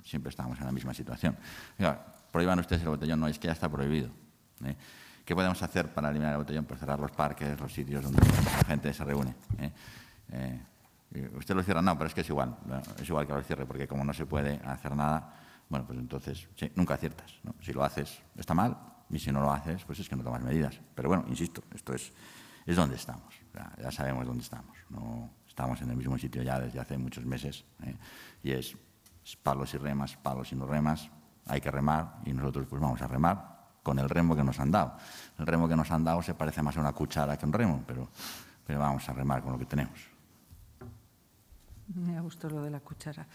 [SPEAKER 1] siempre estamos en la misma situación. ¿prohiban prohíban ustedes el botellón, no, es que ya está prohibido. ¿eh? ¿Qué podemos hacer para eliminar el botellón? Pues cerrar los parques, los sitios donde la gente se reúne. ¿eh? Eh, usted lo cierra, no, pero es que es igual, es igual que lo cierre, porque como no se puede hacer nada, bueno, pues entonces sí, nunca aciertas. Si lo haces, está mal, y si no lo haces, pues es que no tomas medidas. Pero bueno, insisto, esto es, es donde estamos, ya, sabemos dónde estamos. No, estamos en el mismo sitio ya desde hace muchos meses y es pues, palos y remas, palos y no remas, hay que remar y nosotros pues vamos a remar con el remo que nos han dado. El remo que nos han dado se parece más a una cuchara que a un remo, pero, pero vamos a remar con lo que tenemos.
[SPEAKER 2] Me ha gustado lo de la cuchara.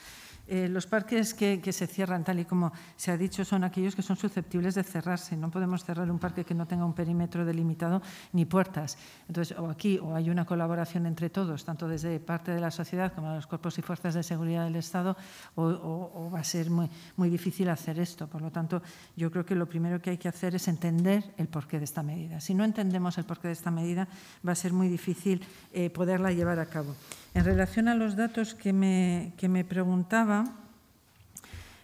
[SPEAKER 2] Eh, los parques que, se cierran, tal y como se ha dicho, son aquellos que son susceptibles de cerrarse. No podemos cerrar un parque que no tenga un perímetro delimitado ni puertas. Entonces, o aquí o hay una colaboración entre todos, tanto desde parte de la sociedad como de los cuerpos y fuerzas de seguridad del Estado, o, va a ser muy, muy difícil hacer esto. Por lo tanto, yo creo que lo primero que hay que hacer es entender el porqué de esta medida. Si no entendemos el porqué de esta medida, va a ser muy difícil eh, poderla llevar a cabo. En relación a los datos que me, preguntaba,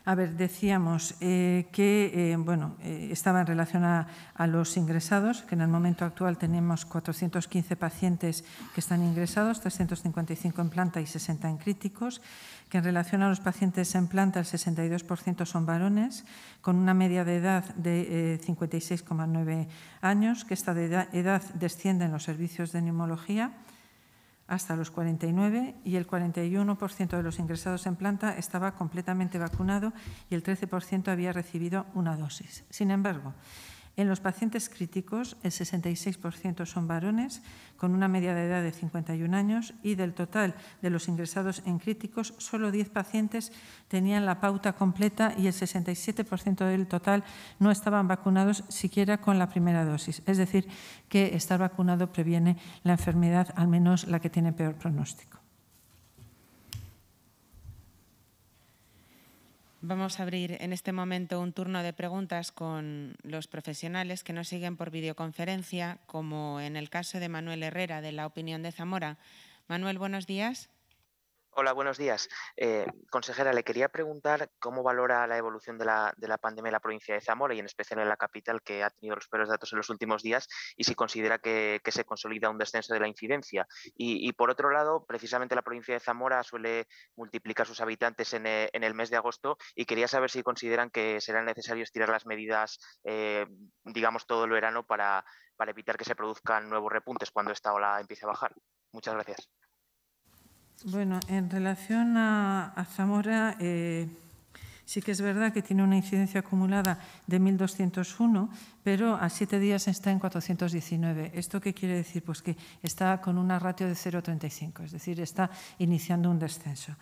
[SPEAKER 2] a ver, decíamos eh, que eh, bueno, eh, estaba en relación a, los ingresados, que en el momento actual tenemos 415 pacientes que están ingresados, 355 en planta y 60 en críticos, que en relación a los pacientes en planta el 62% son varones, con una media de edad de 56,9 años, que esta edad desciende en los servicios de neumología hasta los 49 y el 41% de los ingresados en planta estaba completamente vacunado y el 13% había recibido una dosis. Sin embargo, en los pacientes críticos, el 66% son varones, con una media de edad de 51 años, y del total de los ingresados en críticos, solo 10 pacientes tenían la pauta completa y el 67% del total no estaban vacunados siquiera con la primera dosis. Es decir, que estar vacunado previene la enfermedad, al menos la que tiene peor pronóstico.
[SPEAKER 3] Vamos a abrir en este momento un turno de preguntas con los profesionales que nos siguen por videoconferencia, como en el caso de Manuel Herrera, de La Opinión de Zamora. Manuel, buenos
[SPEAKER 8] días. Hola, buenos días. Eh, consejera, le quería preguntar cómo valora la evolución de la, pandemia en la provincia de Zamora y en especial en la capital, que ha tenido los peores datos en los últimos días, y si considera que, se consolida un descenso de la incidencia. Y, por otro lado, precisamente la provincia de Zamora suele multiplicar sus habitantes en, eh, el mes de agosto y quería saber si consideran que serán necesario tirar las medidas, eh, digamos, todo el verano para evitar que se produzcan nuevos repuntes cuando esta ola empiece a bajar. Muchas gracias.
[SPEAKER 2] Bueno, en relación a, Zamora, eh, sí que es verdad que tiene una incidencia acumulada de 1.201, pero a siete días está en 419. ¿Esto qué quiere decir? Pues que está con una ratio de 0,35, es decir, está iniciando un descenso.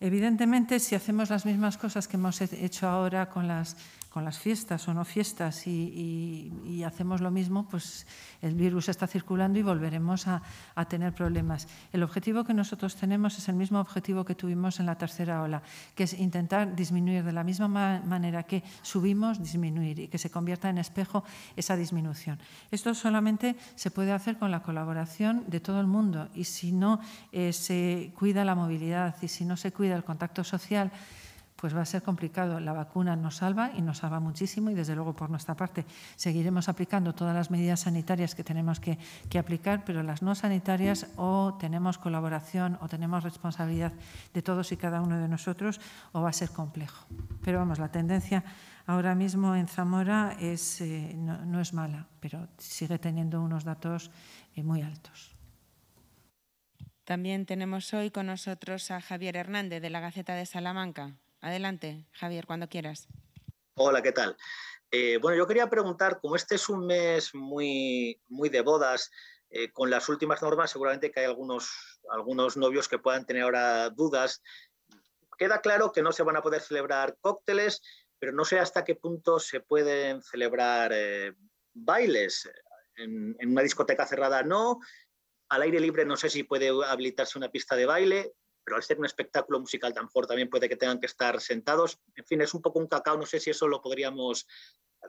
[SPEAKER 2] Evidentemente, si hacemos las mismas cosas que hemos hecho ahora con las con las fiestas o no fiestas y, hacemos lo mismo, pues el virus está circulando y volveremos a, tener problemas. El objetivo que nosotros tenemos es el mismo objetivo que tuvimos en la tercera ola, que es intentar disminuir de la misma manera que subimos, disminuir y que se convierta en espejo esa disminución. Esto solamente se puede hacer con la colaboración de todo el mundo y si no eh, se cuida la movilidad y si no se cuida el contacto social, pues va a ser complicado. La vacuna nos salva y nos salva muchísimo y desde luego por nuestra parte seguiremos aplicando todas las medidas sanitarias que tenemos que, aplicar, pero las no sanitarias o tenemos colaboración o tenemos responsabilidad de todos y cada uno de nosotros o va a ser complejo. Pero vamos, la tendencia ahora mismo en Zamora es, eh, no, es mala, pero sigue teniendo unos datos eh, muy altos.
[SPEAKER 3] También tenemos hoy con nosotros a Javier Hernández de la Gaceta de Salamanca. Adelante, Javier, cuando quieras.
[SPEAKER 7] Hola, ¿qué tal? Eh, bueno, yo quería preguntar, como este es un mes muy, muy de bodas, eh, con las últimas normas seguramente que hay algunos, algunos novios que puedan tener ahora dudas. Queda claro que no se van a poder celebrar cócteles, pero no sé hasta qué punto se pueden celebrar eh, bailes. en una discoteca cerrada no, al aire libre no sé si puede habilitarse una pista de baile pero al ser un espectáculo musical tan también puede que tengan que estar sentados. En fin, es un poco un cacao, no sé si eso lo podríamos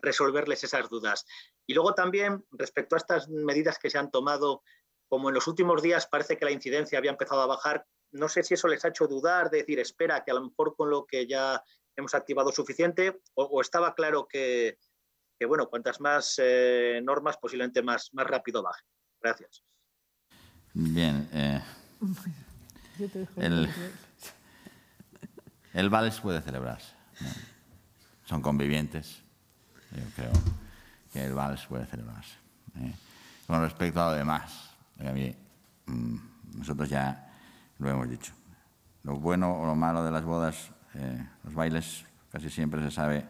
[SPEAKER 7] resolverles esas dudas. Y luego también, respecto a estas medidas que se han tomado, como en los últimos días parece que la incidencia había empezado a bajar, no sé si eso les ha hecho dudar, decir, espera, que a lo mejor con lo que ya hemos activado suficiente, o, estaba claro que, bueno, cuantas más eh, normas, posiblemente más, más rápido baje. Gracias.
[SPEAKER 1] Bien. Eh,
[SPEAKER 7] El,
[SPEAKER 1] el vals puede celebrarse. Son convivientes. Yo creo que el vals puede celebrarse. ¿eh? Con respecto a lo demás, mm, nosotros ya lo hemos dicho. Lo bueno o lo malo de las bodas, eh, los bailes, casi siempre se sabe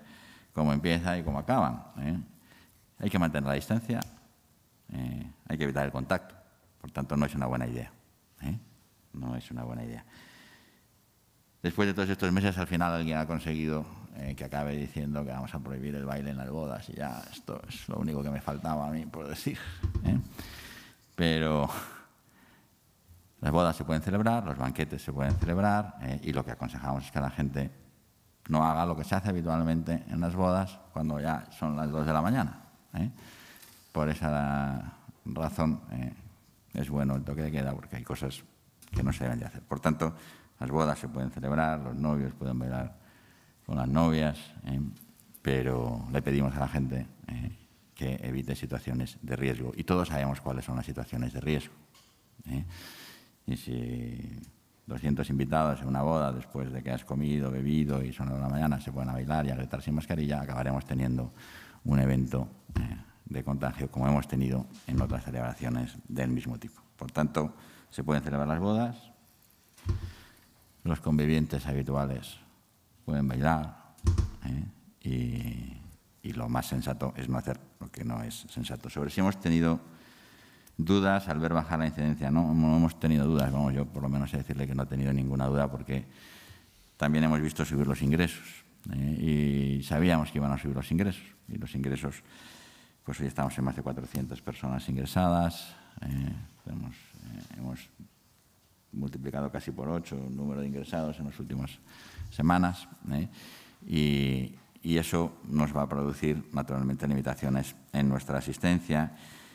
[SPEAKER 1] cómo empieza y cómo acaban. ¿eh? Hay que mantener la distancia, hay que evitar el contacto. Por tanto, no es una buena idea no es una buena idea. Después de todos estos meses, al final alguien ha conseguido eh, que acabe diciendo que vamos a prohibir el baile en las bodas. Y ya, esto es lo único que me faltaba a mí por decir. ¿eh? Pero las bodas se pueden celebrar, los banquetes se pueden celebrar, eh, y lo que aconsejamos es que la gente no haga lo que se hace habitualmente en las bodas cuando ya son las dos de la mañana. Por esa razón es bueno el toque de queda, porque hay cosas que no se deben de hacer. Por tanto, las bodas se pueden celebrar, los novios pueden bailar con las novias, eh, pero le pedimos a la gente eh, que evite situaciones de riesgo. Y todos sabemos cuáles son las situaciones de riesgo. Eh. Y si 200 invitados en una boda, después de que has comido, bebido y son de la mañana, se pueden bailar y a sin mascarilla, acabaremos teniendo un evento de contagio como hemos tenido en otras celebraciones del mismo tipo. Por tanto, se pueden celebrar las bodas, los convivientes habituales pueden bailar ¿eh? y, lo más sensato es no hacer lo que no es sensato. Sobre si hemos tenido dudas al ver bajar la incidencia, no, hemos tenido dudas, vamos, yo por lo menos he decirle que no he tenido ninguna duda porque también hemos visto subir los ingresos ¿eh? y sabíamos que iban a subir los ingresos y los ingresos, pues hoy estamos en más de 400 personas ingresadas, eh, eh, hemos multiplicado casi por ocho el número de ingresados en las últimas semanas ¿eh? y, eso nos va a producir naturalmente limitaciones en nuestra asistencia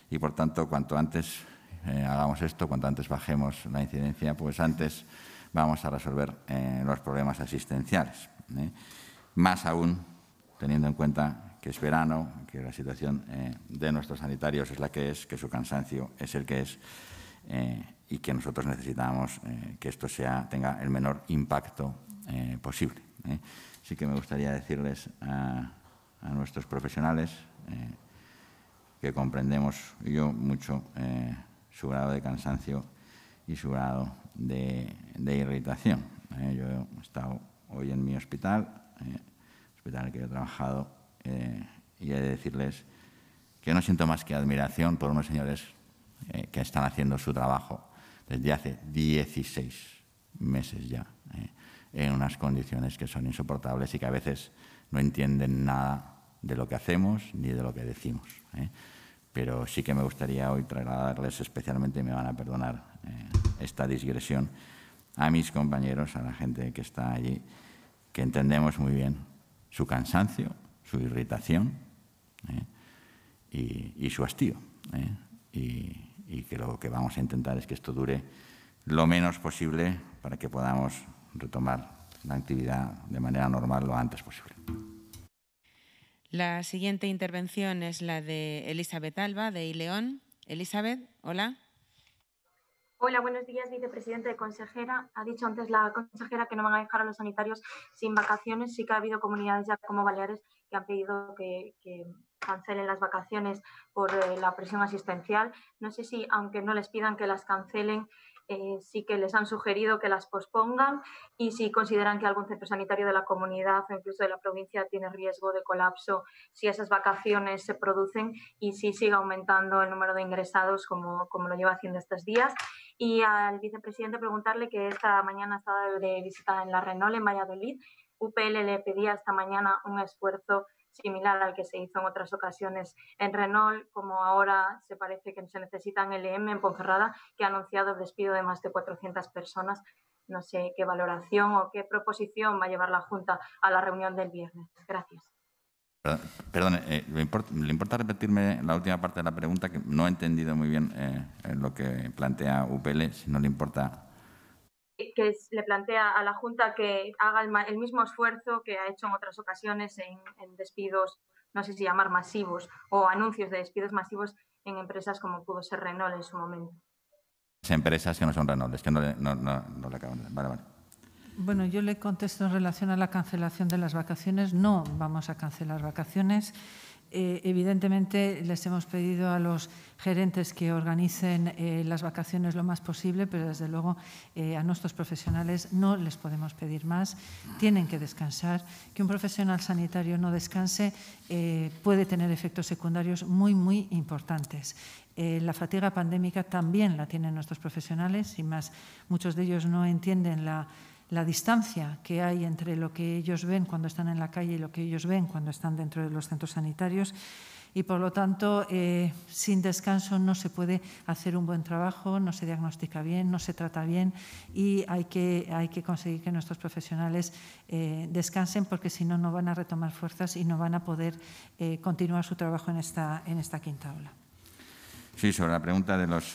[SPEAKER 1] y por tanto cuanto antes eh, hagamos esto, cuanto antes bajemos la incidencia, pues antes vamos a resolver los problemas asistenciales. Más aún teniendo en cuenta que es verano, que la situación de nuestros sanitarios es la que es, que su cansancio es el que es eh, y que nosotros necesitamos eh, que esto sea, tenga el menor impacto eh, posible. Así que me gustaría decirles a, nuestros profesionales que comprendemos yo mucho su grado de cansancio y su grado de, irritación. yo he estado hoy en mi hospital, hospital en el que he trabajado, y he de decirles que no siento más que admiración por unos señores eh, que están haciendo su trabajo desde hace 16 meses ya, eh, en unas condiciones que son insoportables y que a veces no entienden nada de lo que hacemos ni de lo que decimos. Eh. Pero sí que me gustaría hoy trasladarles especialmente, me van a perdonar esta digresión, a mis compañeros, a la gente que está allí, que entendemos muy bien su cansancio, su irritación y, y su hastío. Y, y que lo que vamos a intentar es que esto dure lo menos posible para que podamos retomar la actividad de manera normal lo antes posible.
[SPEAKER 3] La siguiente intervención es la de Elizabeth Alba, de Ileón. Elizabeth, hola.
[SPEAKER 5] Hola, buenos días, vicepresidente de consejera. Ha dicho antes la consejera que no van a dejar a los sanitarios sin vacaciones. Sí que ha habido comunidades ya como Baleares que han pedido que cancelen las vacaciones por eh, la presión asistencial. No sé si, aunque no les pidan que las cancelen, eh, sí que les han sugerido que las pospongan y si consideran que algún centro sanitario de la comunidad o incluso de la provincia tiene riesgo de colapso si esas vacaciones se producen y si sigue aumentando el número de ingresados como, como lo lleva haciendo estos días. Y al vicepresidente preguntarle que esta mañana estaba de visita en la Renault en Valladolid. UPL le pedía esta mañana un esfuerzo similar al que se hizo en otras ocasiones en Renault, como ahora se parece que se necesita en LM en Ponferrada, que ha anunciado el despido de más de 400 personas. No sé qué valoración o qué proposición va a llevar la Junta a la reunión del viernes. Gracias.
[SPEAKER 1] Perdón, eh, ¿le, importa, repetirme la última parte de la pregunta? Que no he entendido muy bien eh, lo que plantea UPL, si no le importa
[SPEAKER 5] eh, que le plantea a la Junta que haga el, mismo esfuerzo que ha hecho en otras ocasiones en, despidos, no sé si llamar masivos, o anuncios de despidos masivos en empresas como pudo ser Renault en su momento.
[SPEAKER 1] Empresas que no son Renault, es que no, no, no, le acaban de... Vale, vale.
[SPEAKER 2] Bueno, yo le contesto en relación a la cancelación de las vacaciones. No vamos a cancelar vacaciones. Eh, evidentemente les hemos pedido a los gerentes que organicen eh, las vacaciones lo más posible, pero desde luego eh, a nuestros profesionales no les podemos pedir más. Tienen que descansar. Que un profesional sanitario no descanse puede tener efectos secundarios muy, muy importantes. la fatiga pandémica también la tienen nuestros profesionales y más muchos de ellos no entienden la la distancia que hay entre lo que ellos ven cuando están en la calle y lo que ellos ven cuando están dentro de los centros sanitarios. Y por lo tanto, eh, sin descanso no se puede hacer un buen trabajo, no se diagnostica bien, no se trata bien y hay que, hay que conseguir que nuestros profesionales eh, descansen porque si no, no van a retomar fuerzas y no van a poder eh, continuar su trabajo en esta, en esta quinta ola.
[SPEAKER 1] Sí, sobre la pregunta de los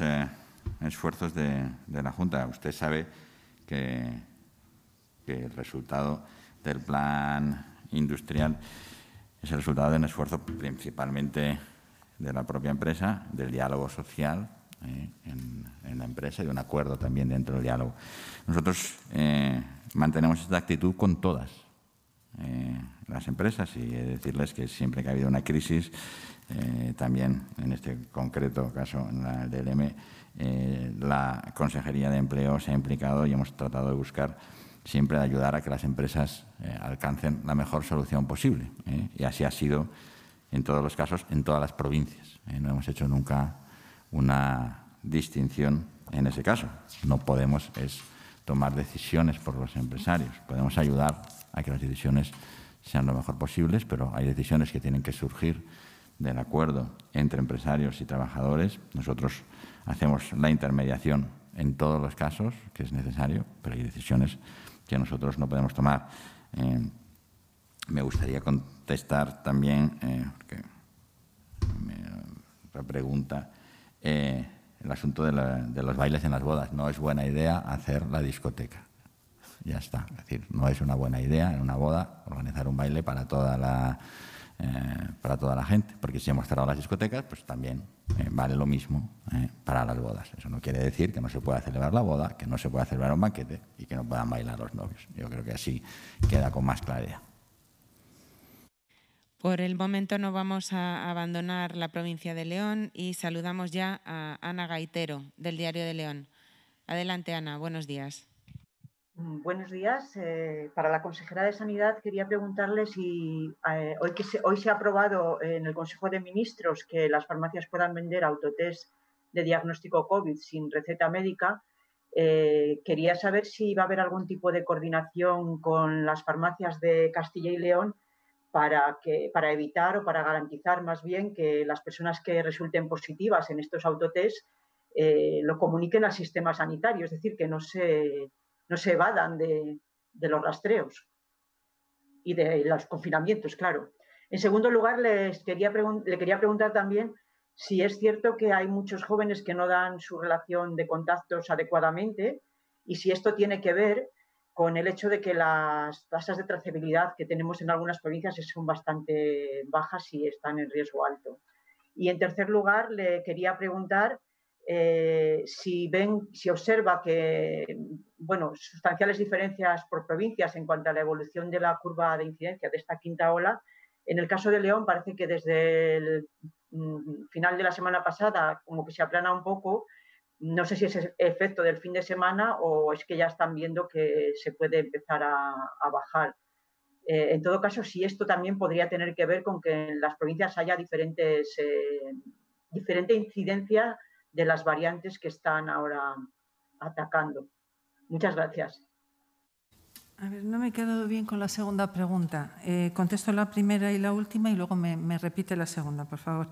[SPEAKER 1] esfuerzos de la Junta. Usted sabe que que el resultado del plan industrial es el resultado de un esfuerzo principalmente de la propia empresa, del diálogo social eh, en, la empresa y de un acuerdo también dentro del diálogo. Nosotros eh, mantenemos esta actitud con todas eh, las empresas y decirles que siempre que ha habido una crisis, también en este concreto caso, en la DLM, la Consejería de Empleo se ha implicado y hemos tratado de buscar siempre de ayudar a que las empresas eh, alcancen la mejor solución posible. ¿eh? Y así ha sido en todos los casos, en todas las provincias. ¿eh? No hemos hecho nunca una distinción en ese caso. No podemos es tomar decisiones por los empresarios. Podemos ayudar a que las decisiones sean lo mejor posibles, pero hay decisiones que tienen que surgir del acuerdo entre empresarios y trabajadores. Nosotros hacemos la intermediación en todos los casos que es necesario, pero hay decisiones que nosotros no podemos tomar. Eh, me gustaría contestar también porque eh, me, pregunta. Eh, el asunto de, de, los bailes en las bodas. No es buena idea hacer la discoteca. Ya está. Es decir, no es una buena idea en una boda organizar un baile para toda la eh, para toda la gente, porque si hemos cerrado las discotecas, pues también eh, vale lo mismo eh, para las bodas. Eso no quiere decir que no se pueda celebrar la boda, que no se pueda celebrar un banquete y que no puedan bailar los novios. Yo creo que así queda con más claridad.
[SPEAKER 3] Por el momento no vamos a abandonar la provincia de León y saludamos ya a Ana Gaitero del Diario de León. Adelante, Ana. Buenos días.
[SPEAKER 4] Mm, buenos días. Eh, para la consejera de Sanidad quería preguntarle si eh, hoy, que se, hoy se ha aprobado en el Consejo de Ministros que las farmacias puedan vender autotest de diagnóstico COVID sin receta médica. Eh, quería saber si va a haber algún tipo de coordinación con las farmacias de Castilla y León para, que, para evitar o para garantizar más bien que las personas que resulten positivas en estos autotest lo comuniquen al sistema sanitario, es decir, que no se no se evadan de, los rastreos y de los confinamientos, claro. En segundo lugar, les quería le quería preguntar también si es cierto que hay muchos jóvenes que no dan su relación de contactos adecuadamente y si esto tiene que ver con el hecho de que las tasas de trazabilidad que tenemos en algunas provincias son bastante bajas y están en riesgo alto. Y en tercer lugar, le quería preguntar eh, si ven, si observa que, bueno, sustanciales diferencias por provincias en cuanto a la evolución de la curva de incidencia de esta quinta ola, en el caso de León parece que desde el mm, final de la semana pasada como que se aplana un poco. No sé si es efecto del fin de semana o es que ya están viendo que se puede empezar a, bajar. Eh, en todo caso, si esto también podría tener que ver con que en las provincias haya diferentes, eh, diferente incidencia de las variantes que están ahora atacando. Muchas gracias.
[SPEAKER 2] A ver, no me he quedado bien con la segunda pregunta. Eh, contesto la primera y la última y luego me, repite la segunda, por favor.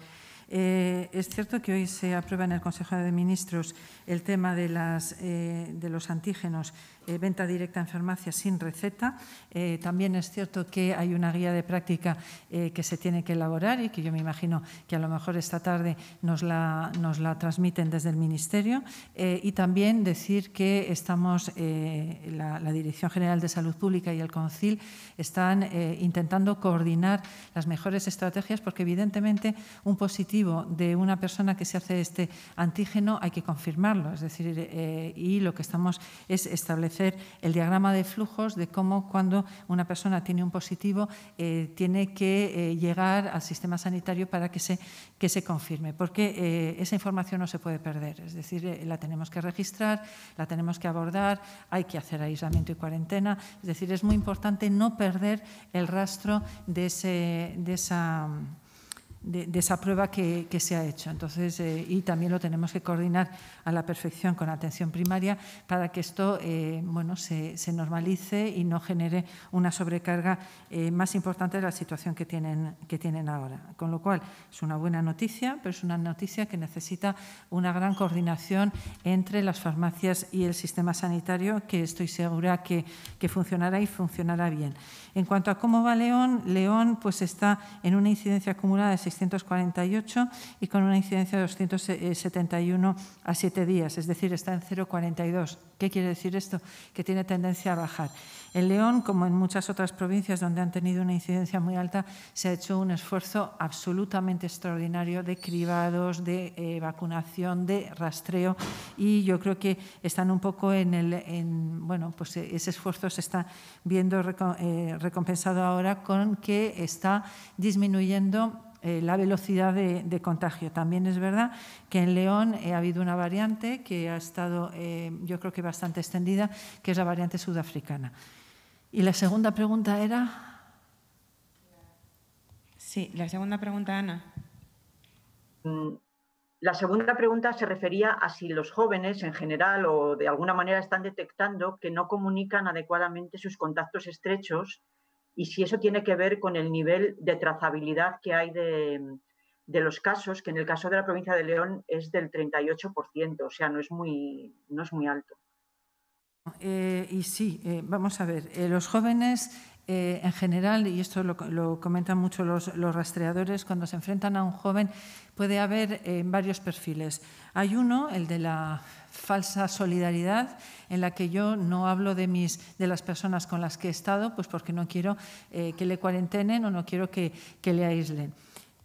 [SPEAKER 2] Eh, es cierto que hoy se aprueba en el Consejo de Ministros el tema de, las, eh, de los antígenos eh, venta directa en farmacia sin receta. Eh, también es cierto que hay una guía de práctica eh, que se tiene que elaborar y que yo me imagino que a lo mejor esta tarde nos la, nos la transmiten desde el Ministerio. y también decir que estamos, la, la, Dirección General de Salud Pública y el CONCIL están intentando coordinar las mejores estrategias porque evidentemente un positivo de una persona que se hace este antígeno hay que confirmarlo. Es decir, y lo que estamos es establecer el diagrama de flujos de cómo cuando una persona tiene un positivo eh, tiene que eh, llegar al sistema sanitario para que se, que se confirme, porque eh, esa información no se puede perder, es decir, la tenemos que registrar, la tenemos que abordar, hay que hacer aislamiento y cuarentena, es decir, es muy importante no perder el rastro de, ese, de esa de, esa prueba que, se ha hecho. Entonces, eh, y también lo tenemos que coordinar a la perfección con atención primaria para que esto eh, bueno, se, normalice y no genere una sobrecarga eh, más importante de la situación que tienen, que tienen ahora. Con lo cual, es una buena noticia, pero es una noticia que necesita una gran coordinación entre las farmacias y el sistema sanitario, que estoy segura que, que funcionará y funcionará bien. En cuanto a cómo va León, León pues está en una incidencia acumulada de 648 y con una incidencia de 271 a 7 días, es decir, está en 0,42. ¿Qué quiere decir esto? Que tiene tendencia a bajar. En León, como en muchas otras provincias donde han tenido una incidencia muy alta, se ha hecho un esfuerzo absolutamente extraordinario de cribados, de eh, vacunación, de rastreo y yo creo que están un poco en el, bueno, pues eh, ese esfuerzo se está viendo eh, recompensado ahora con que está disminuyendo eh, la velocidad de, contagio. También es verdad que en León eh, ha habido una variante que ha estado, eh, yo creo que bastante extendida, que es la variante sudafricana. Y la segunda pregunta era.
[SPEAKER 3] Sí, la segunda pregunta, Ana. Mm,
[SPEAKER 4] la segunda pregunta se refería a si los jóvenes en general o de alguna manera están detectando que no comunican adecuadamente sus contactos estrechos y si eso tiene que ver con el nivel de trazabilidad que hay de, los casos, que en el caso de la provincia de León es del 38%, o sea, no es muy, no es muy alto.
[SPEAKER 2] Eh, y sí, eh, vamos a ver, eh, los jóvenes eh, en general, y esto lo, comentan mucho los, rastreadores, cuando se enfrentan a un joven puede haber eh, varios perfiles. Hay uno, el de la falsa solidaridad, en la que yo no hablo de, mis, de las personas con las que he estado, pues porque no quiero eh, que le cuarentenen o no quiero que, que le aíslen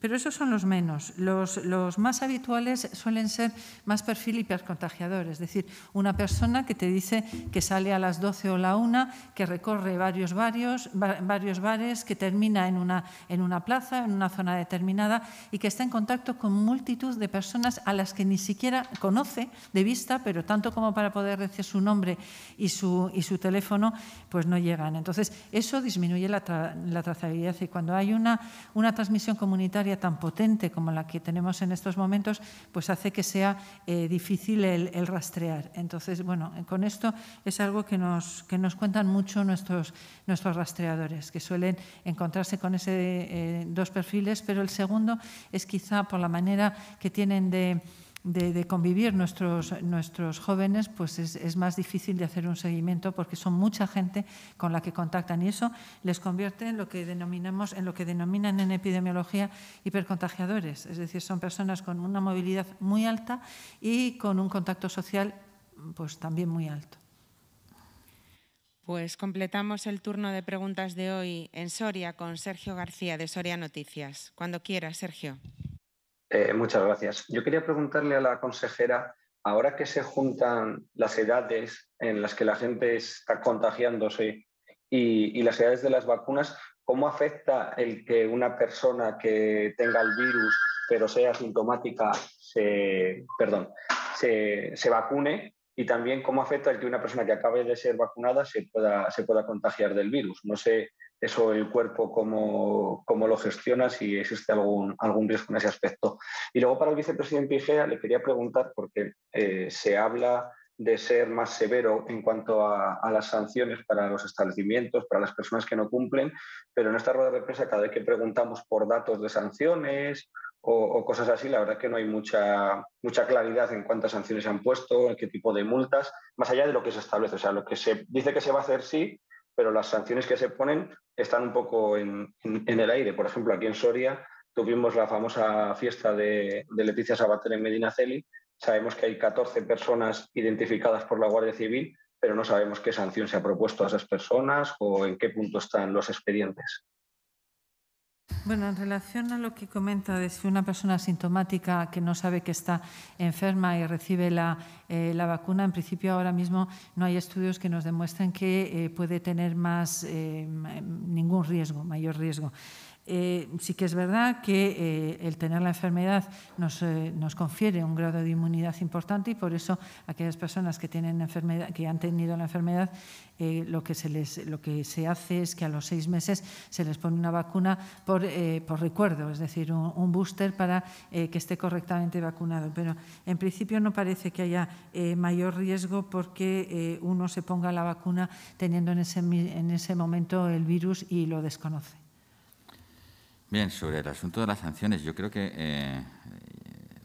[SPEAKER 2] pero esos son los menos. Los, más habituales suelen ser más perfil hipercontagiadores, es decir, una persona que te dice que sale a las 12 o la 1, que recorre varios, bares, que termina en una, en una plaza, en una zona determinada y que está en contacto con multitud de personas a las que ni siquiera conoce de vista, pero tanto como para poder decir su nombre y su, teléfono, pues no llegan. Entonces, eso disminuye la, la trazabilidad y cuando hay una transmisión comunitaria, tan potente como la que tenemos en estos momentos, pues hace que sea eh, difícil el, rastrear. Entonces, bueno, con esto es algo que nos, que nos cuentan mucho nuestros, nuestros rastreadores, que suelen encontrarse con ese eh, dos perfiles, pero el segundo es quizá por la manera que tienen de de, convivir nuestros, nuestros jóvenes, pues es, más difícil de hacer un seguimiento porque son mucha gente con la que contactan y eso les convierte en lo que denominamos, en lo que denominan en epidemiología hipercontagiadores, es decir, son personas con una movilidad muy alta y con un contacto social pues también muy alto.
[SPEAKER 3] Pues completamos el turno de preguntas de hoy en Soria con Sergio García de Soria Noticias. Cuando quiera, Sergio.
[SPEAKER 7] Eh, muchas gracias. Yo quería preguntarle a la consejera, ahora que se juntan las edades en las que la gente está contagiándose y, las edades de las vacunas, ¿cómo afecta el que una persona que tenga el virus pero sea asintomática se, perdón, se, vacune? Y también cómo afecta el que una persona que acabe de ser vacunada se pueda, se pueda contagiar del virus. No sé eso el cuerpo, cómo, cómo lo gestiona, si existe algún, algún riesgo en ese aspecto. Y luego para el vicepresidente IGEA le quería preguntar, porque eh, se habla de ser más severo en cuanto a, las sanciones para los establecimientos, para las personas que no cumplen, pero en esta rueda de prensa cada vez que preguntamos por datos de sanciones o, cosas así, la verdad que no hay mucha, mucha claridad en cuántas sanciones se han puesto, en qué tipo de multas, más allá de lo que se establece. O sea, lo que se dice que se va a hacer sí, pero las sanciones que se ponen están un poco en, el aire. Por ejemplo, aquí en Soria tuvimos la famosa fiesta de, de Leticia Sabater en Medinaceli. Sabemos que hay 14 personas identificadas por la Guardia Civil, pero no sabemos qué sanción se ha propuesto a esas personas o en qué punto están los expedientes.
[SPEAKER 2] Bueno, en relación a lo que comenta de si una persona asintomática que no sabe que está enferma y recibe eh, la, vacuna, en principio ahora mismo no hay estudios que nos demuestren que eh, puede tener más eh, ningún riesgo, mayor riesgo. Eh, sí que es verdad que eh, el tener la enfermedad eh, nos, confiere un grado de inmunidad importante y por eso aquellas personas que, tienen enfermedad, que han tenido la enfermedad, lo, que se les, lo que se hace es que a los seis meses se les pone una vacuna por, recuerdo, es decir, un, booster para que esté correctamente vacunado. Pero en principio no parece que haya mayor riesgo porque uno se ponga la vacuna teniendo en en ese momento el virus y lo desconoce.
[SPEAKER 1] Bien, sobre el asunto de las sanciones, yo creo que eh,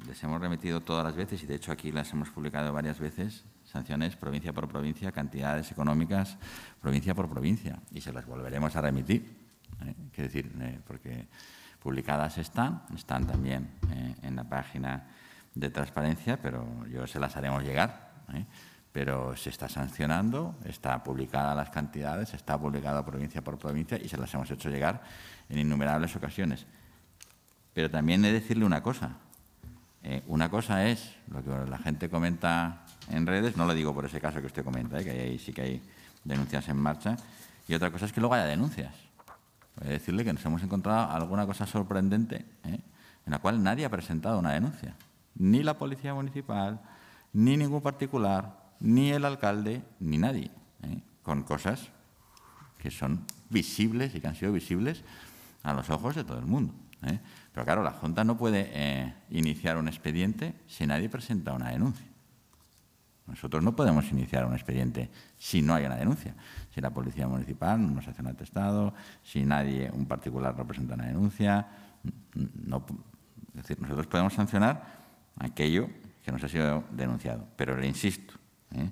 [SPEAKER 1] les hemos remitido todas las veces, y de hecho aquí las hemos publicado varias veces, sanciones provincia por provincia, cantidades económicas provincia por provincia, y se las volveremos a remitir. ¿eh? decir, eh, porque publicadas están, están también eh, en la página de transparencia, pero yo se las haremos llegar. Pero se está sancionando, está publicada las cantidades, está publicada provincia por provincia y se las hemos hecho llegar en innumerables ocasiones. Pero también he de decirle una cosa. Eh, una cosa es lo que la gente comenta en redes, no lo digo por ese caso que usted comenta, eh, que ahí sí que hay denuncias en marcha, y otra cosa es que luego haya denuncias. Voy a decirle que nos hemos encontrado alguna cosa sorprendente eh, en la cual nadie ha presentado una denuncia. Ni la policía municipal, ni ningún particular, ni el alcalde, ni nadie. Con cosas que son visibles y que han sido visibles a los ojos de todo el mundo. ¿eh? Pero claro, la Junta no puede eh, iniciar un expediente si nadie presenta una denuncia. Nosotros no podemos iniciar un expediente si no hay una denuncia. Si la Policía Municipal no nos hace un atestado, si nadie, un particular, no presenta una denuncia. Mm, no, es decir, nosotros podemos sancionar aquello que nos ha sido denunciado. Pero le insisto, ¿eh?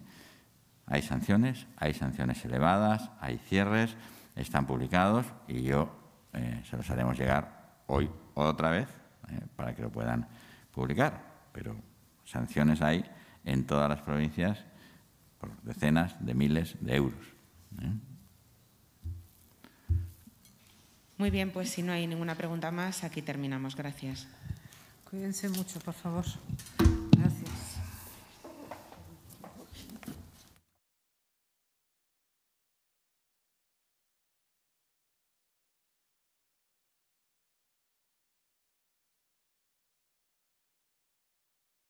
[SPEAKER 1] hay sanciones, hay sanciones elevadas, hay cierres, están publicados y yo eh, se los haremos llegar hoy otra vez eh, para que lo puedan publicar. Pero sanciones hay en todas las provincias por decenas de miles de euros. ¿eh?
[SPEAKER 3] Muy bien, pues si no hay ninguna pregunta más, aquí terminamos. Gracias. Cuídense mucho, por favor.